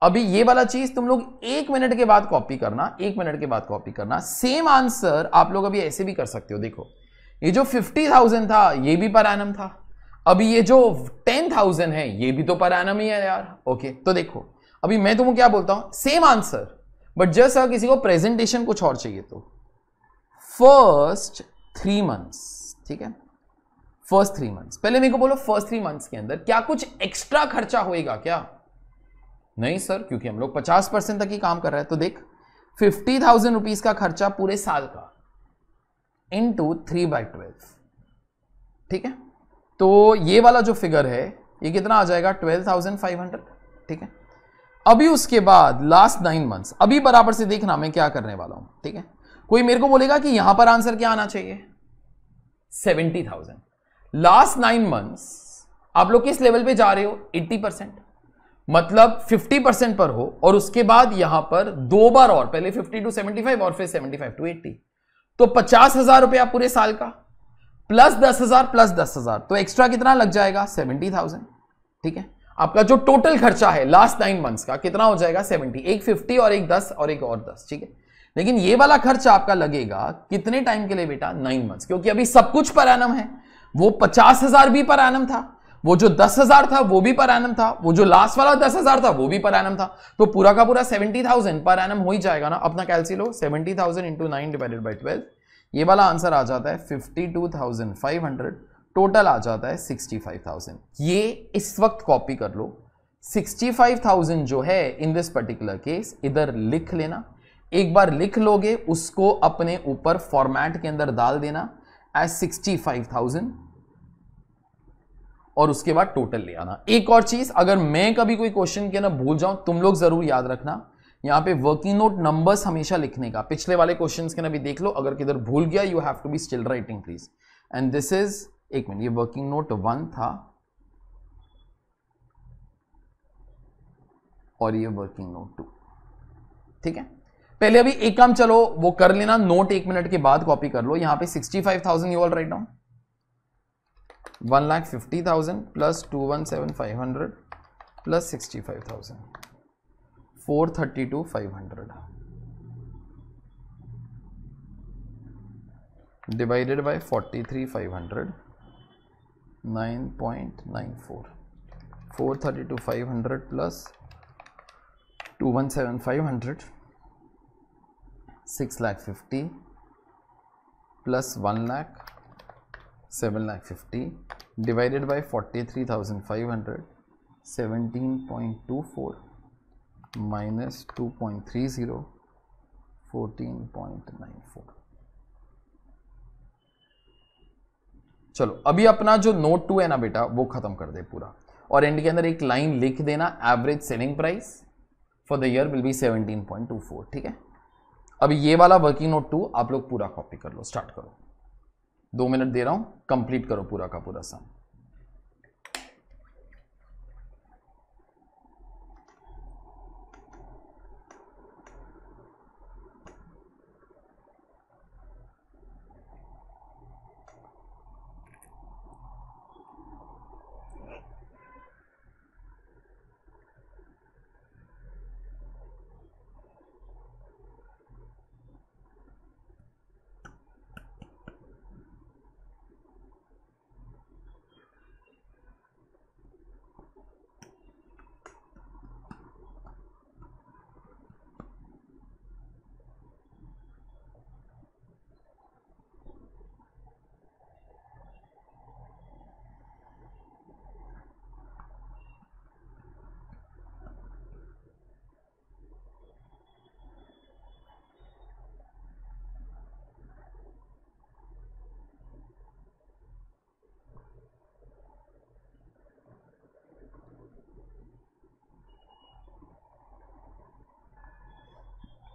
अभी ये वाला चीज तुम लोग एक मिनट के बाद कॉपी करना एक मिनट के बाद कॉपी करना सेम आंसर आप लोग अभी ऐसे भी कर सकते हो देखो ये जो फिफ्टी थाउजेंड था ये भी पर एनम था अभी ये जो टेन थाउजेंड है ये भी तो पर एनम ही है यार ओके तो देखो अभी मैं तुमको क्या बोलता हूं सेम आंसर बट जस्ट अगर किसी को प्रेजेंटेशन कुछ और चाहिए तो फर्स्ट थ्री मंथ्स ठीक है फर्स्ट थ्री मंथ्स पहले मेरे को बोलो फर्स्ट थ्री मंथ्स के अंदर क्या कुछ एक्स्ट्रा खर्चा होएगा क्या नहीं सर क्योंकि हम लोग पचास परसेंट तक ही काम कर रहे हैं तो देख फिफ्टी थाउजेंड रुपीज का खर्चा पूरे साल का into three by twelve ठीक है तो ये वाला जो फिगर है ये कितना आ जाएगा ट्वेल्व थाउजेंड फाइव हंड्रेड ठीक है अभी उसके बाद लास्ट नाइन मंथ्स अभी बराबर से देखना मैं क्या करने वाला हूं ठीक है कोई मेरे को बोलेगा कि यहां पर आंसर क्या आना चाहिए seventy thousand last nine months आप लोग किस लेवल पे जा रहे हो एट्टी परसेंट मतलब फिफ्टी परसेंट पर हो और उसके बाद यहां पर दो बार और पहले फिफ्टी टू सेवेंटी फाइव और फिर सेवेंटी फाइव टू एट्टी तो पचास हजार रुपया पूरे साल का प्लस दस हजार प्लस दस हजार तो एक्स्ट्रा कितना लग जाएगा सेवेंटी थाउजेंड ठीक है आपका जो टोटल खर्चा है लास्ट नाइन मंथ्स का कितना हो जाएगा सेवेंटी एक फिफ्टी और एक दस और एक और दस ठीक है लेकिन ये वाला खर्च आपका लगेगा कितने टाइम के लिए बेटा नाइन मंथ्स क्योंकि अभी सब कुछ पर एनम है वो पचास हजार भी पर एनम था वो जो दस हजार था वो भी पर एनम था वो जो लास्ट वाला दस हजार था वो भी पर एनम था तो पूरा का पूरा सेवेंटी थाउजेंड पर एनम हो ही जाएगा ना अपना कैलसी लो seventy thousand into nine divided by twelve ये वाला आंसर आ जाता है fifty two thousand five hundred total आ जाता है सिक्सटी फाइव थाउजेंड ये इस वक्त कॉपी कर लो सिक्सटी फाइव थाउजेंड जो है इन दिस पर्टिकुलर केस इधर लिख लेना एक बार लिख लोगे उसको अपने ऊपर फॉर्मेट के अंदर डाल देना एज सिक्सटी फाइव थाउजेंड और उसके बाद टोटल ले आना एक और चीज अगर मैं कभी कोई क्वेश्चन के ना भूल जाऊं तुम लोग जरूर याद रखना यहाँ पे वर्किंग नोट नंबर्स हमेशा लिखने का पिछले वाले क्वेश्चंस के ना भी देख लो अगर किधर भूल गया you have to be still writing please and this is एक मिनट ये वर्किंग नोट वन था और ये वर्किंग नोट टू ठीक है पहले अभी एक काम चलो वो कर लेना नोट एक मिनट के बाद कॉपी कर लो यहां पर sixty five thousand you all write down one lakh fifty thousand plus two one seven five hundred plus sixty five thousand four thirty two five hundred divided by forty three five hundred nine point nine four four thirty two five hundred plus two one seven five hundred six lakh fifty plus one lakh seven lakh fifty divided by forty three thousand five hundred seventeen point two four minus two point three zero fourteen point nine four चलो अभी अपना जो note to है ना बेटा वो खत्म कर दे पूरा और एंड के अंदर एक लाइन लिख देना average selling price for the year will be seventeen point two four ठीक है अभी ये वाला वर्किंग नोट टू आप लोग पूरा कॉपी कर लो स्टार्ट करो दो मिनट दे रहा हूँ कंप्लीट करो पूरा का पूरा सम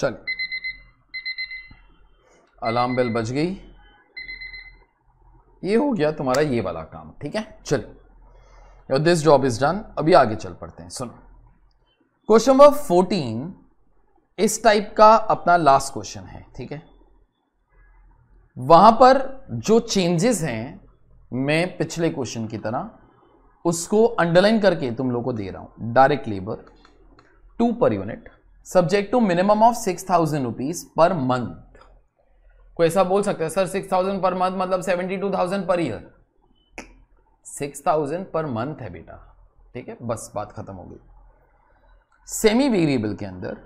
चलिए अलार्म बेल बज गई ये हो गया तुम्हारा ये वाला काम ठीक है चलो दिस जॉब इज डन अभी आगे चल पड़ते हैं सुनो क्वेश्चन नंबर फोर्टीन इस टाइप का अपना लास्ट क्वेश्चन है ठीक है वहां पर जो चेंजेस हैं मैं पिछले क्वेश्चन की तरह उसको अंडरलाइन करके तुम लोग को दे रहा हूं direct labour two per unit subject to minimum of six thousand rupees per month कोई ऐसा बोल सकता है sir six thousand per month मतलब seventy two thousand per year six thousand per month है बेटा ठीक है बस बात खत्म हो गई सेमी वेरिएबल के अंदर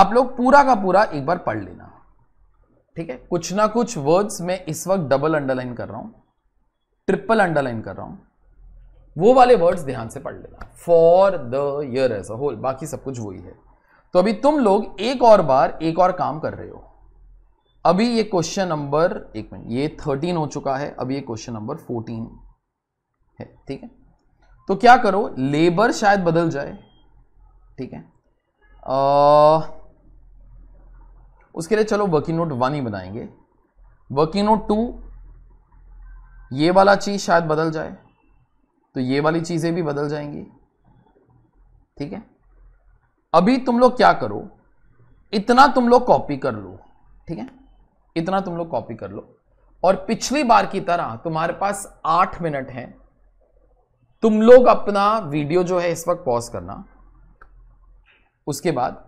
आप लोग पूरा का पूरा एक बार पढ़ लेना ठीक है कुछ ना कुछ वर्ड्स मैं इस वक्त डबल अंडरलाइन कर रहा हूं ट्रिपल अंडरलाइन कर रहा हूं वो वाले वर्ड्स ध्यान से पढ़ लेना for the year as a whole बाकी सब कुछ वही है तो अभी तुम लोग एक और बार एक और काम कर रहे हो अभी ये क्वेश्चन नंबर एक मिनट ये थर्टीन हो चुका है अभी ये क्वेश्चन नंबर फोर्टीन है ठीक है तो क्या करो लेबर शायद बदल जाए ठीक है आ, उसके लिए चलो वर्किंग नोट वन ही बनाएंगे वर्किंग नोट टू ये वाला चीज शायद बदल जाए तो ये वाली चीज़ें भी बदल जाएंगी ठीक है अभी तुम लोग क्या करो इतना तुम लोग कॉपी कर लो ठीक है इतना तुम लोग कॉपी कर लो और पिछली बार की तरह तुम्हारे पास आठ मिनट हैं तुम लोग अपना वीडियो जो है इस वक्त पॉज करना उसके बाद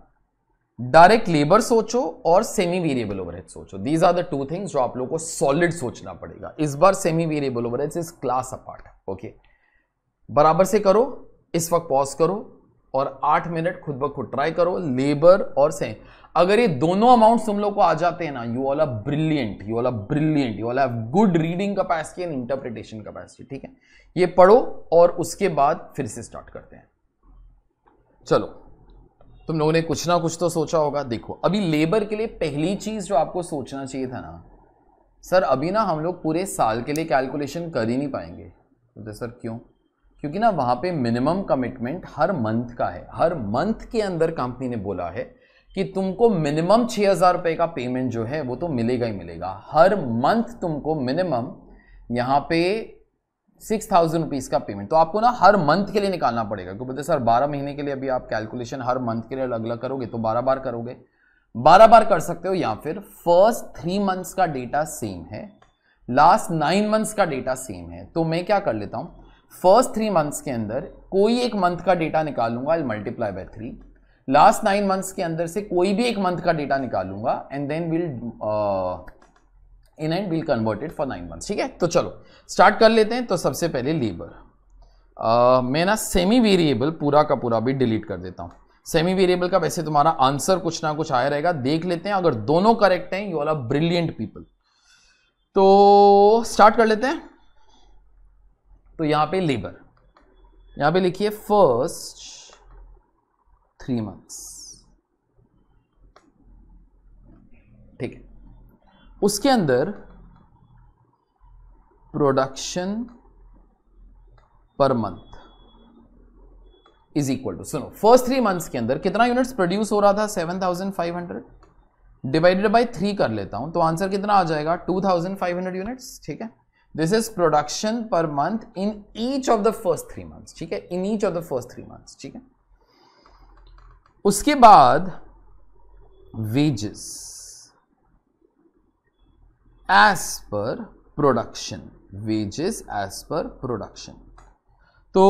डायरेक्ट लेबर सोचो और सेमी वेरिएबल ओवरहेड सोचो these are the two things जो आप लोगों को सॉलिड सोचना पड़ेगा इस बार semi variable overhead is class apart okay बराबर से करो इस वक्त पॉज करो और आठ मिनट खुद ब खुद ट्राई करो लेबर और से अगर ये दोनों अमाउंट तुम लोग को आ जाते हैं ना you all are brilliant you all are brilliant you all have good reading capacity and interpretation capacity ठीक है ये पढ़ो और उसके बाद फिर से स्टार्ट करते हैं चलो तुम लोगों ने कुछ ना कुछ तो सोचा होगा देखो अभी लेबर के लिए पहली चीज जो आपको सोचना चाहिए था ना सर अभी ना हम लोग पूरे साल के लिए कैलकुलेशन कर ही नहीं पाएंगे बोलते तो सर क्यों क्योंकि ना वहाँ पे मिनिमम कमिटमेंट हर मंथ का है हर मंथ के अंदर कंपनी ने बोला है कि तुमको मिनिमम छः हज़ार रुपये का पेमेंट जो है वो तो मिलेगा ही मिलेगा हर मंथ तुमको मिनिमम यहाँ पे सिक्स थाउजेंड रुपीज़ का पेमेंट तो आपको ना हर मंथ के लिए निकालना पड़ेगा क्योंकि बोलते सर बारह महीने के लिए अभी आप कैलकुलेशन हर मंथ के लिए अलग अलग करोगे तो बारह बार करोगे बारह बार कर सकते हो या फिर फर्स्ट थ्री मंथ्स का डेटा सेम है लास्ट नाइन मंथ्स का डेटा सेम है तो मैं क्या कर लेता हूँ फर्स्ट थ्री मंथ्स के अंदर कोई एक मंथ का डेटा निकालूंगा I multiply by three last nine months के अंदर से कोई भी एक मंथ का डेटा निकालूंगा and then will in and will converted for nine months ठीक है तो चलो स्टार्ट कर लेते हैं तो सबसे पहले लेबर uh, मैं ना सेमी वेरिएबल पूरा का पूरा भी डिलीट कर देता हूँ सेमी वेरिएबल का वैसे तुम्हारा आंसर कुछ ना कुछ आया रहेगा देख लेते हैं अगर दोनों करेक्ट हैं you all are brilliant people तो स्टार्ट कर लेते हैं तो यहां पे लेबर यहां पे लिखिए फर्स्ट थ्री मंथ्स ठीक है उसके अंदर production per month is equal to सुनो फर्स्ट थ्री मंथ्स के अंदर कितना यूनिट्स प्रोड्यूस हो रहा था seven thousand five hundred divided by three कर लेता हूं तो आंसर कितना आ जाएगा two thousand five hundred units ठीक है this is production per month in each of the first three months ठीक है in each of the first three months ठीक है उसके बाद wages as per production wages as per production तो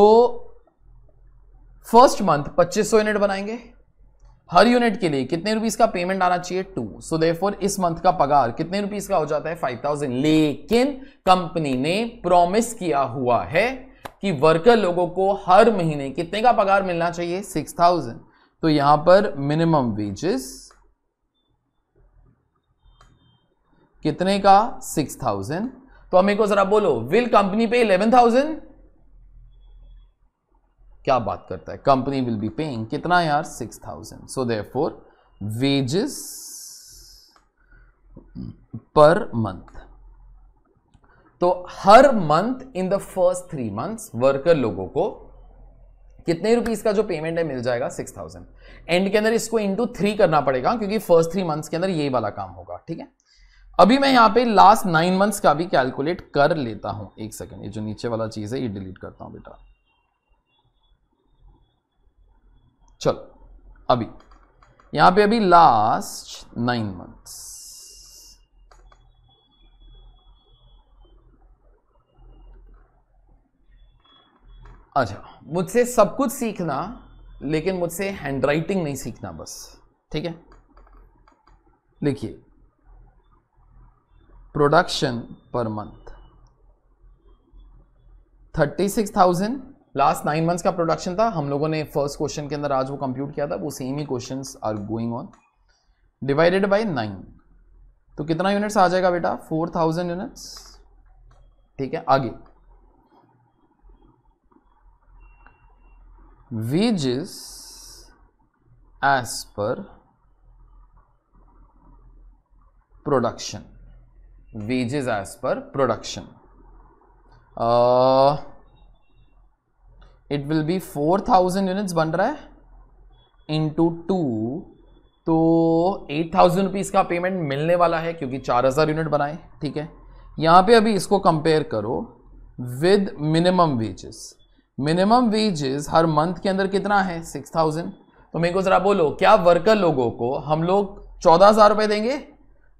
first month 2500 unit बनाएंगे हर यूनिट के लिए कितने रुपीस का पेमेंट आना चाहिए टू सो दे इस मंथ का पगार कितने रुपीस का हो जाता है फाइव थाउजेंड लेकिन कंपनी ने प्रॉमिस किया हुआ है कि वर्कर लोगों को हर महीने कितने का पगार मिलना चाहिए सिक्स थाउजेंड तो यहां पर मिनिमम वेजेस कितने का सिक्स थाउजेंड तो हमें को जरा बोलो will company pay eleven thousand क्या बात करता है कंपनी विल बी पेइंग कितना यार six thousand so there for wages per month तो हर month in the first three months worker लोगों को कितने रुपीज का जो पेमेंट है मिल जाएगा सिक्स थाउजेंड एंड के अंदर इसको इनटू थ्री करना पड़ेगा क्योंकि फर्स्ट थ्री मंथ्स के अंदर ये वाला काम होगा ठीक है अभी मैं यहां पे लास्ट नाइन मंथ्स का भी कैलकुलेट कर लेता हूं एक सेकेंड ये जो नीचे वाला चीज़ है ये डिलीट करता हूं बेटा चलो अभी यहां पे अभी लास्ट नाइन मंथ्स अच्छा मुझसे सब कुछ सीखना लेकिन मुझसे हैंड राइटिंग नहीं सीखना बस ठीक है लिखिए production per month thirty six thousand last nine months का प्रोडक्शन था हम लोगों ने फर्स्ट क्वेश्चन के अंदर आज वो कंप्यूट किया था वो सेम ही question are going on divided by nine तो कितना यूनिट्स आ जाएगा बेटा फोर थाउजेंड यूनिट्स ठीक है आगे wages as per production wages as per production it will be four thousand units बन रहा है इंटू टू तो एट थाउजेंड रुपीज़ का पेमेंट मिलने वाला है क्योंकि चार हज़ार यूनिट बनाए ठीक है यहाँ पे अभी इसको कंपेयर करो with minimum wages minimum wages हर मंथ के अंदर कितना है सिक्स थाउजेंड तो मेरे को ज़रा बोलो क्या वर्कर लोगों को हम लोग चौदह हज़ार रुपये देंगे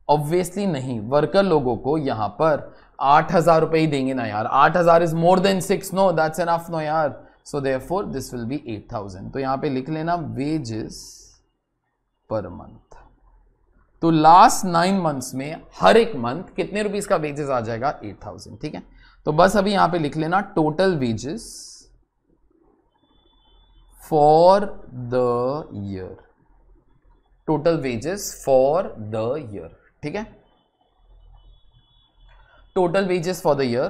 ऑब्वियसली नहीं वर्कर लोगों को यहाँ पर आठ हज़ार रुपये ही देंगे ना यार आठ हज़ार is more than six no that's an no यार so for this will be eight thousand तो यहां पे लिख लेना वेजेस पर मंथ तो लास्ट नाइन मंथ्स में हर एक मंथ कितने रुपीज का वेजेस आ जाएगा एट थाउजेंड ठीक है तो बस अभी यहां पे लिख लेना total wages for the year total wages for the year ठीक है total wages for the year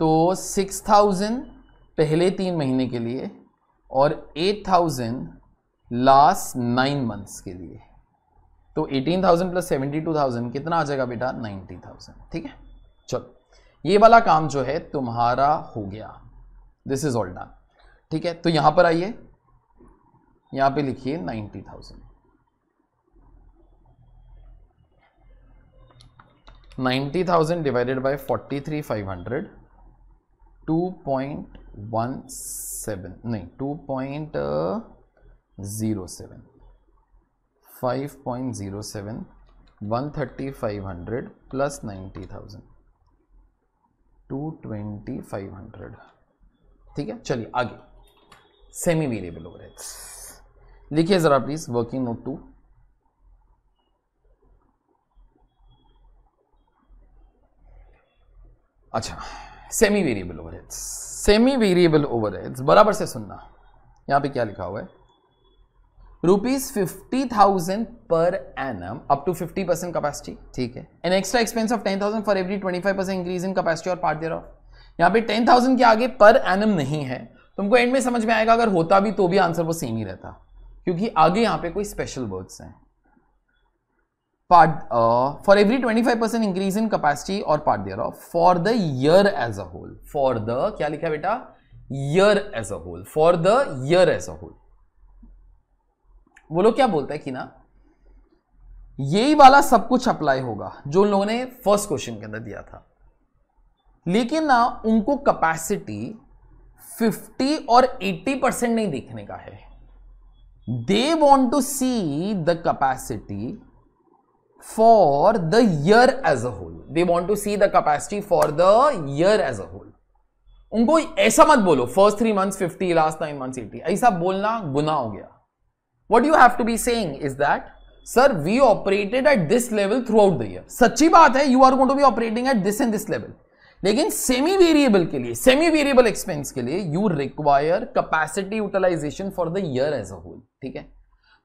तो सिक्स थाउजेंड पहले तीन महीने के लिए और eight thousand last nine months के लिए तो eighteen thousand plus seventy two thousand कितना आ जाएगा बेटा नाइन्टी थाउजेंड ठीक है चलो ये वाला काम जो है तुम्हारा हो गया दिस इज ऑल डन ठीक है तो यहां पर आइए यहां पे लिखिए ninety thousand ninety thousand divided by forty three five hundred two point one seven नहीं two point zero seven five point zero seven one thirty five hundred plus ninety thousand two twenty five hundred ठीक है चलिए आगे semi variable overheads लिखिए ज़रा please working note two अच्छा semi variable overheads semi variable overheads बराबर से सुनना यहाँ पे क्या लिखा हुआ है rupees fifty thousand per annum up to fifty percent capacity ठीक है an extra expense of ten thousand for every twenty five percent increase in capacity और पार्ट दे रहा हूँ यहाँ पे टेन थाउजेंड के आगे पर एनम नहीं है तुमको एंड में समझ में आएगा अगर होता भी तो भी आंसर वो सेम ही रहता क्योंकि आगे यहाँ पे कोई स्पेशल वर्ड्स हैं part uh, for every 25% increase in capacity or part thereof for the year as a whole for the क्या लिखा है बेटा year as a whole for the year as a whole वो लोग क्या बोलता है कि ना यही वाला सब कुछ अप्लाई होगा जो उन लोगों ने फर्स्ट क्वेश्चन के अंदर दिया था लेकिन ना उनको कैपेसिटी 50 और 80 परसेंट नहीं देखने का है they want to see the capacity for the year as a whole they want to see the capacity for the year as a whole उनको ऐसा मत बोलो first three month fifty last nine month eighty ऐसा बोलना गुना हो गया what you have to be saying sir we operated at this level throughout the year सच्ची बात है you are got to be operating eight this and this level लेकिन semi variable के लिए सेमी वेरिएबल एक्सपेंस के लिए you require capacity utilization for the year as a whole ठीक है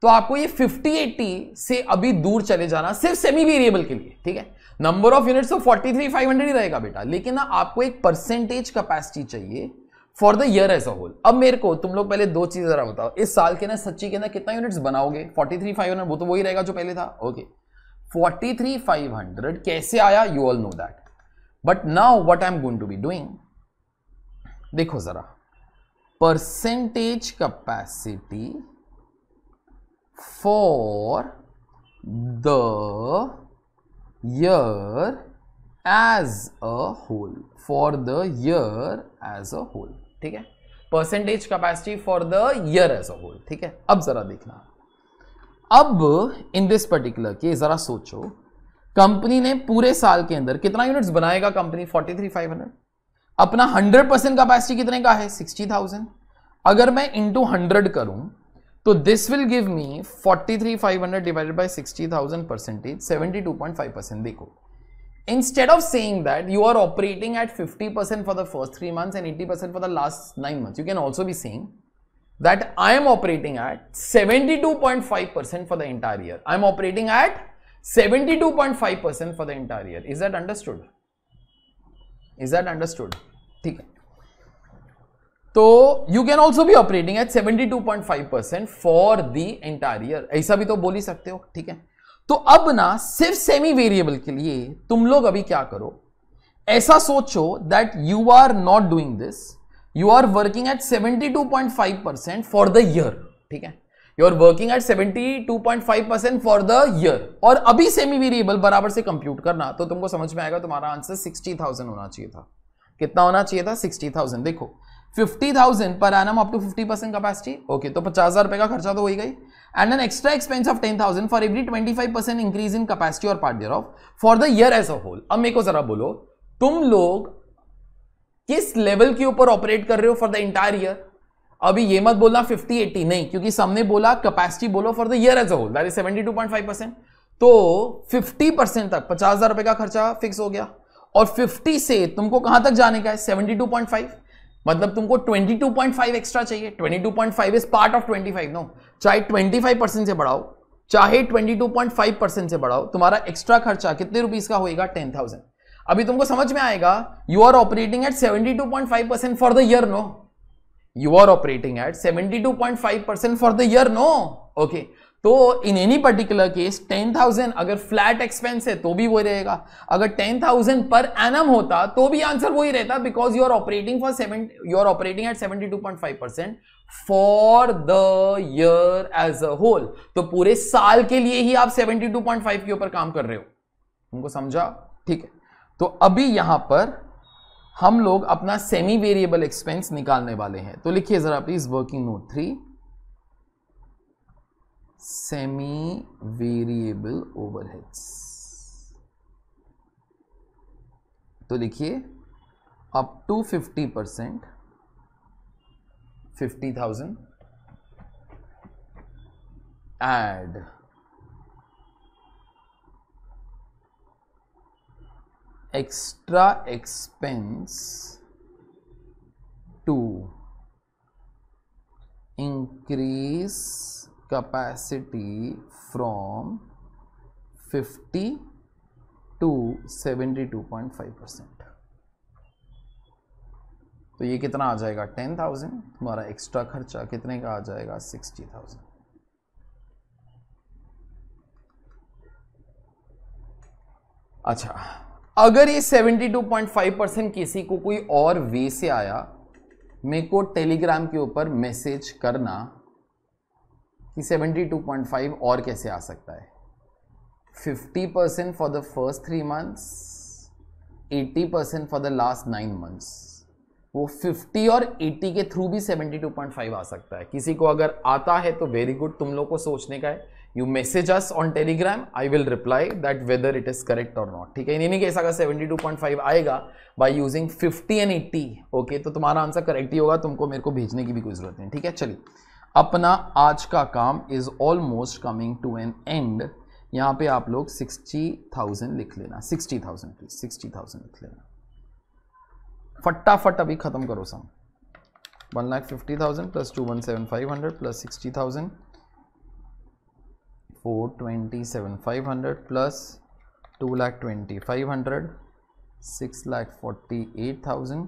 तो आपको ये 5080 से अभी दूर चले जाना सिर्फ सेमी वेरिएबल के लिए ठीक है नंबर ऑफ यूनिट्स तो 43500 ही रहेगा बेटा लेकिन ना आपको एक परसेंटेज कैपेसिटी चाहिए for the year as a whole अब मेरे को तुम लोग पहले दो चीज जरा बताओ इस साल के ना सच्ची के ना कितना यूनिट्स बनाओगे 43500 वो तो वही रहेगा जो पहले था ओके okay. 43500 कैसे आया you all know that but now what I am going to be doing देखो जरा percentage capacity for the year as a whole for the year as a whole ठीक है percentage capacity for the year as a whole ठीक है अब जरा देखना अब इन दिस पर्टिकुलर के जरा सोचो कंपनी ने पूरे साल के अंदर कितना यूनिट्स बनाएगा कंपनी 43,500 अपना 100 परसेंट कैपेसिटी कितने का है 60,000 अगर मैं इंटू हंड्रेड करूं तो this will give me 43,500 divided by 60,000 percentage 72.5 percent देखो instead of saying that you are operating at 50% for the first 3 months and 80% for the last 9 months, you can also be saying that I am operating at 72.5% for the entire year. I am operating at 72.5% for the entire year. Is that understood? Is that understood? Okay. तो you can also भी operating at 72.5 percent for the entire year ऐसा भी तो बोल ही सकते हो ठीक है तो अब ना सिर्फ सेमी वेरिएबल के लिए तुम लोग अभी क्या करो ऐसा सोचो that you are not doing this you are working at 72.5 percent for the year ठीक है you are working at 72.5 percent for the year और अभी सेमी वेरिएबल बराबर से कंप्यूट करना तो तुमको समझ में आएगा तुम्हारा आंसर थाउजेंड होना चाहिए था कितना होना चाहिए था थाउजेंड देखो fifty thousand per annum up to fifty percent capacity okay तो पचास हजार रुपये का खर्चा तो हो ही गई and an extra expense of ten thousand for every twenty five percent increase in capacity और part thereof for the year as a whole अब मेरे को जरा बोलो तुम लोग किस लेवल के ऊपर ऑपरेट कर रहे हो फॉर द इंटायर ईयर अभी ये मत बोलना फिफ्टी एटी नहीं क्योंकि सबने बोला कैपेसिटी बोलो for the year as a whole that is seventy two point five percent तो फिफ्टी परसेंट तक पचास हजार रुपए का खर्चा फिक्स हो गया और फिफ्टी से तुमको कहां तक जाने का है सेवेंटी टू पॉइंट फाइव मतलब तुमको 22.5 एक्स्ट्रा चाहिए 22.5 इज पार्ट ऑफ 25 नो चाहे 25 परसेंट से बढ़ाओ चाहे 22.5 परसेंट से बढ़ाओ तुम्हारा एक्स्ट्रा खर्चा कितने रुपीज का होएगा 10,000 अभी तुमको समझ में आएगा you are operating at 72.5 percent for the year no you are operating at 72.5 percent for the year no okay तो in any particular case ten thousand अगर फ्लैट एक्सपेंस है तो भी वो रहेगा अगर टेन थाउजेंड पर एनम होता तो भी आंसर वही रहता because you are operating for seven you are operating at seventy two point five percent for the year as a whole तो पूरे साल के लिए ही आप सेवेंटी टू पॉइंट फाइव के ऊपर काम कर रहे हो उनको समझा ठीक है तो अभी यहां पर हम लोग अपना सेमी वेरिएबल एक्सपेंस निकालने वाले हैं तो लिखिए जरा please working note three semi variable overheads तो लिखिए up to fifty percent fifty thousand add extra expense to increase capacity from 50 to 72.5 percent तो ये कितना आ जाएगा 10,000 हमारा एक्स्ट्रा खर्चा कितने का आ जाएगा 60,000 अच्छा अगर ये 72.5 परसेंट किसी को कोई और वे से आया मेरे को टेलीग्राम के ऊपर मैसेज करना कि 72.5 और कैसे आ सकता है 50 percent for the first three months 80 percent for the last nine months वो 50 और 80 के थ्रू भी 72.5 आ सकता है किसी को अगर आता है तो वेरी गुड तुम लोग को सोचने का है you message us on Telegram I will reply that whether it is correct और नॉट ठीक है इन्हीं केस अगर 72.5 आएगा बाय यूजिंग 50 एंड 80 ओके तो तुम्हारा आंसर करेक्ट ही होगा तुमको मेरे को भेजने की भी कोई जरूरत नहीं ठीक है चलिए अपना आज का काम is almost coming to an end यहाँ पे आप लोग सिक्सटी थाउजेंड लिख लेना sixty thousand please sixty thousand लिख लेना फटाफट अभी ख़त्म करो sum one lakh fifty thousand plus two one seven five hundred plus sixty thousand four twenty seven five hundred plus two lakh twenty five hundred six lakh forty eight thousand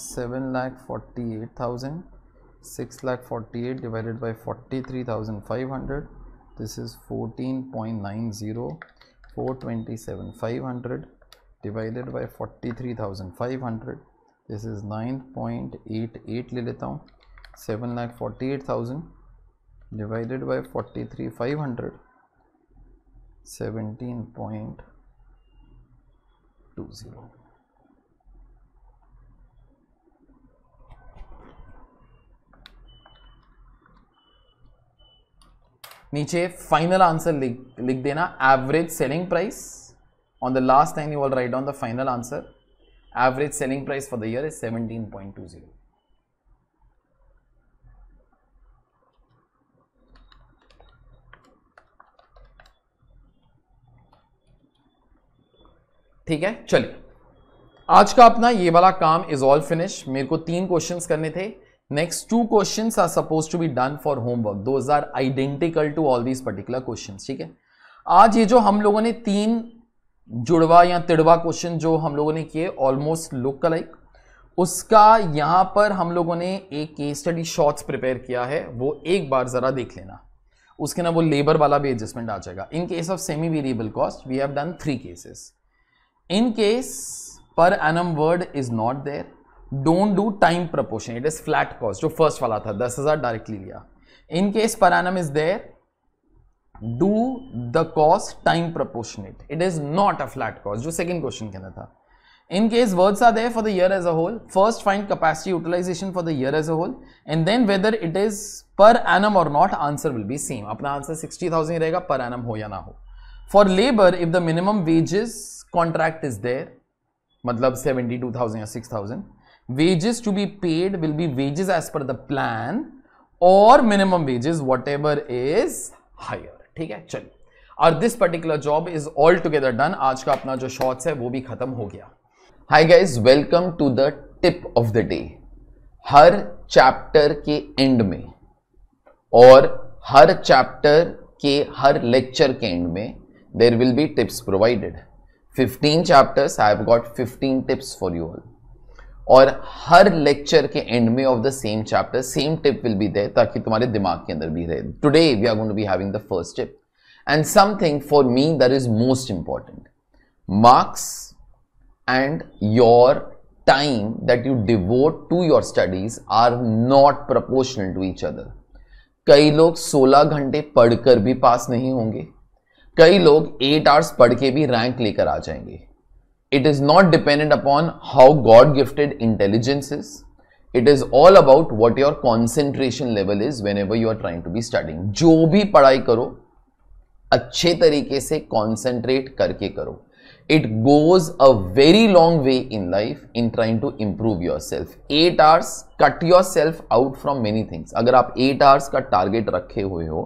seven lakh forty eight thousand six lakh forty eight divided by forty three thousand five hundred this is fourteen point nine zero four twenty seven five hundred divided by forty three thousand five hundred this is nine point eight eight ले लेता हूँ seven lakh forty eight thousand divided by forty three five hundred seventeen point two zero नीचे final answer लिख लिख देना average selling price on the last time you all write on the final answer average selling price for the year is seventeen point two zero ठीक है चलिए आज का अपना ये वाला काम इज ऑल फिनिश मेरे को तीन क्वेश्चंस करने थे next two question are suppose to be done for homework दो are identical to all these particular question ठीक है आज ये जो हम लोगों ने तीन जुड़वा या तिड़वा क्वेश्चन जो हम लोगों ने किए ऑलमोस्ट लुक लाइक उसका यहां पर हम लोगों ने एक केस स्टडी शॉर्ट्स प्रिपेयर किया है वो एक बार ज़रा देख लेना उसके ना वो लेबर वाला भी एडजस्टमेंट आ जाएगा in case of semi variable cost we have done three cases in case per annum word is not there don't do time proportion it is flat cost जो फर्स्ट वाला था दस हजार डायरेक्टली लिया in case per annum is there do the cost time proportionate it is not a flat cost जो second question कहना था in case words are there for the year as a whole first find capacity utilization for the year as a whole and then whether it is per annum और not answer will be same अपना answer sixty thousand रहेगा per annum हो या ना हो for labour if the minimum wages contract is there मतलब seventy two thousand या six thousand wages to be paid will be wages as per the plan or minimum wages whatever is higher ठीक है चलिए और this particular job is altogether done आज का अपना जो शॉर्ट्स है वो भी खत्म हो गया hi guys welcome to the tip of the day हर चैप्टर के एंड में और हर चैप्टर के हर लेक्चर के एंड में there will be tips provided 15 chapters I have got 15 tips for you all और हर लेक्चर के एंड में of the same chapter same tip will be there ताकि तुम्हारे दिमाग के अंदर भी रहे today we are going to be having the first tip and something for me that is most important marks and your time that you devote to your studies are not proportional to each other कई लोग 16 घंटे पढ़कर भी पास नहीं होंगे कई लोग 8 hours पढ़ के भी रैंक लेकर आ जाएंगे It is not dependent upon how God gifted intelligence is. It is all about what your concentration level is whenever you are trying to be studying. jo bhi padhai karo अच्छे तरीके से concentrate करके करो it goes a very long way in life in trying to improve yourself. 8 hours cut yourself out from many things. अगर आप 8 hours का target रखे हुए हो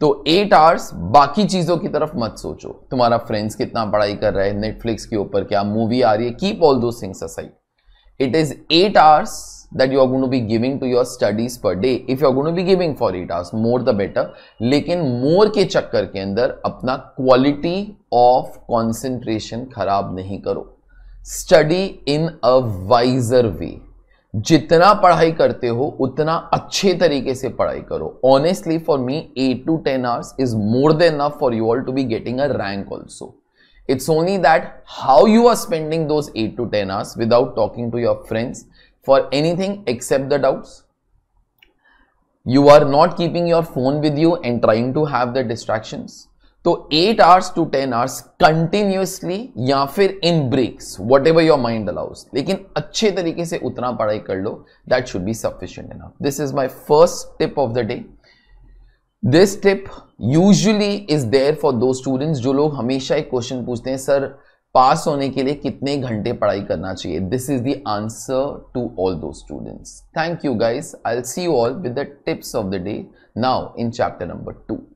तो एट आवर्स बाकी चीज़ों की तरफ मत सोचो तुम्हारा फ्रेंड्स कितना पढ़ाई कर रहा है नेटफ्लिक्स के ऊपर क्या मूवी आ रही है keep all those things aside it is eight hours that you are going to be giving to your studies per day if you are going to be giving for eight hours more the better लेकिन more के चक्कर के अंदर अपना quality of concentration खराब नहीं करो study in a visor वे जितना पढ़ाई करते हो उतना अच्छे तरीके से पढ़ाई करो honestly for me eight to ten hours is more than enough for you all to be getting a rank also it's only that how you are spending those eight to ten hours without talking to your friends for anything except the doubts you are not keeping your phone with you and trying to have the distractions तो eight hours to ten hours continuously या फिर इन breaks whatever your mind allows लेकिन अच्छे तरीके से उतना पढ़ाई कर लो that should be sufficient in this is my first tip of the day this tip usually is there for those students जो लोग हमेशा एक क्वेश्चन पूछते हैं सर पास होने के लिए कितने घंटे पढ़ाई करना चाहिए this is the answer to all those students thank you guys I see you all with the tips of the day now in chapter number to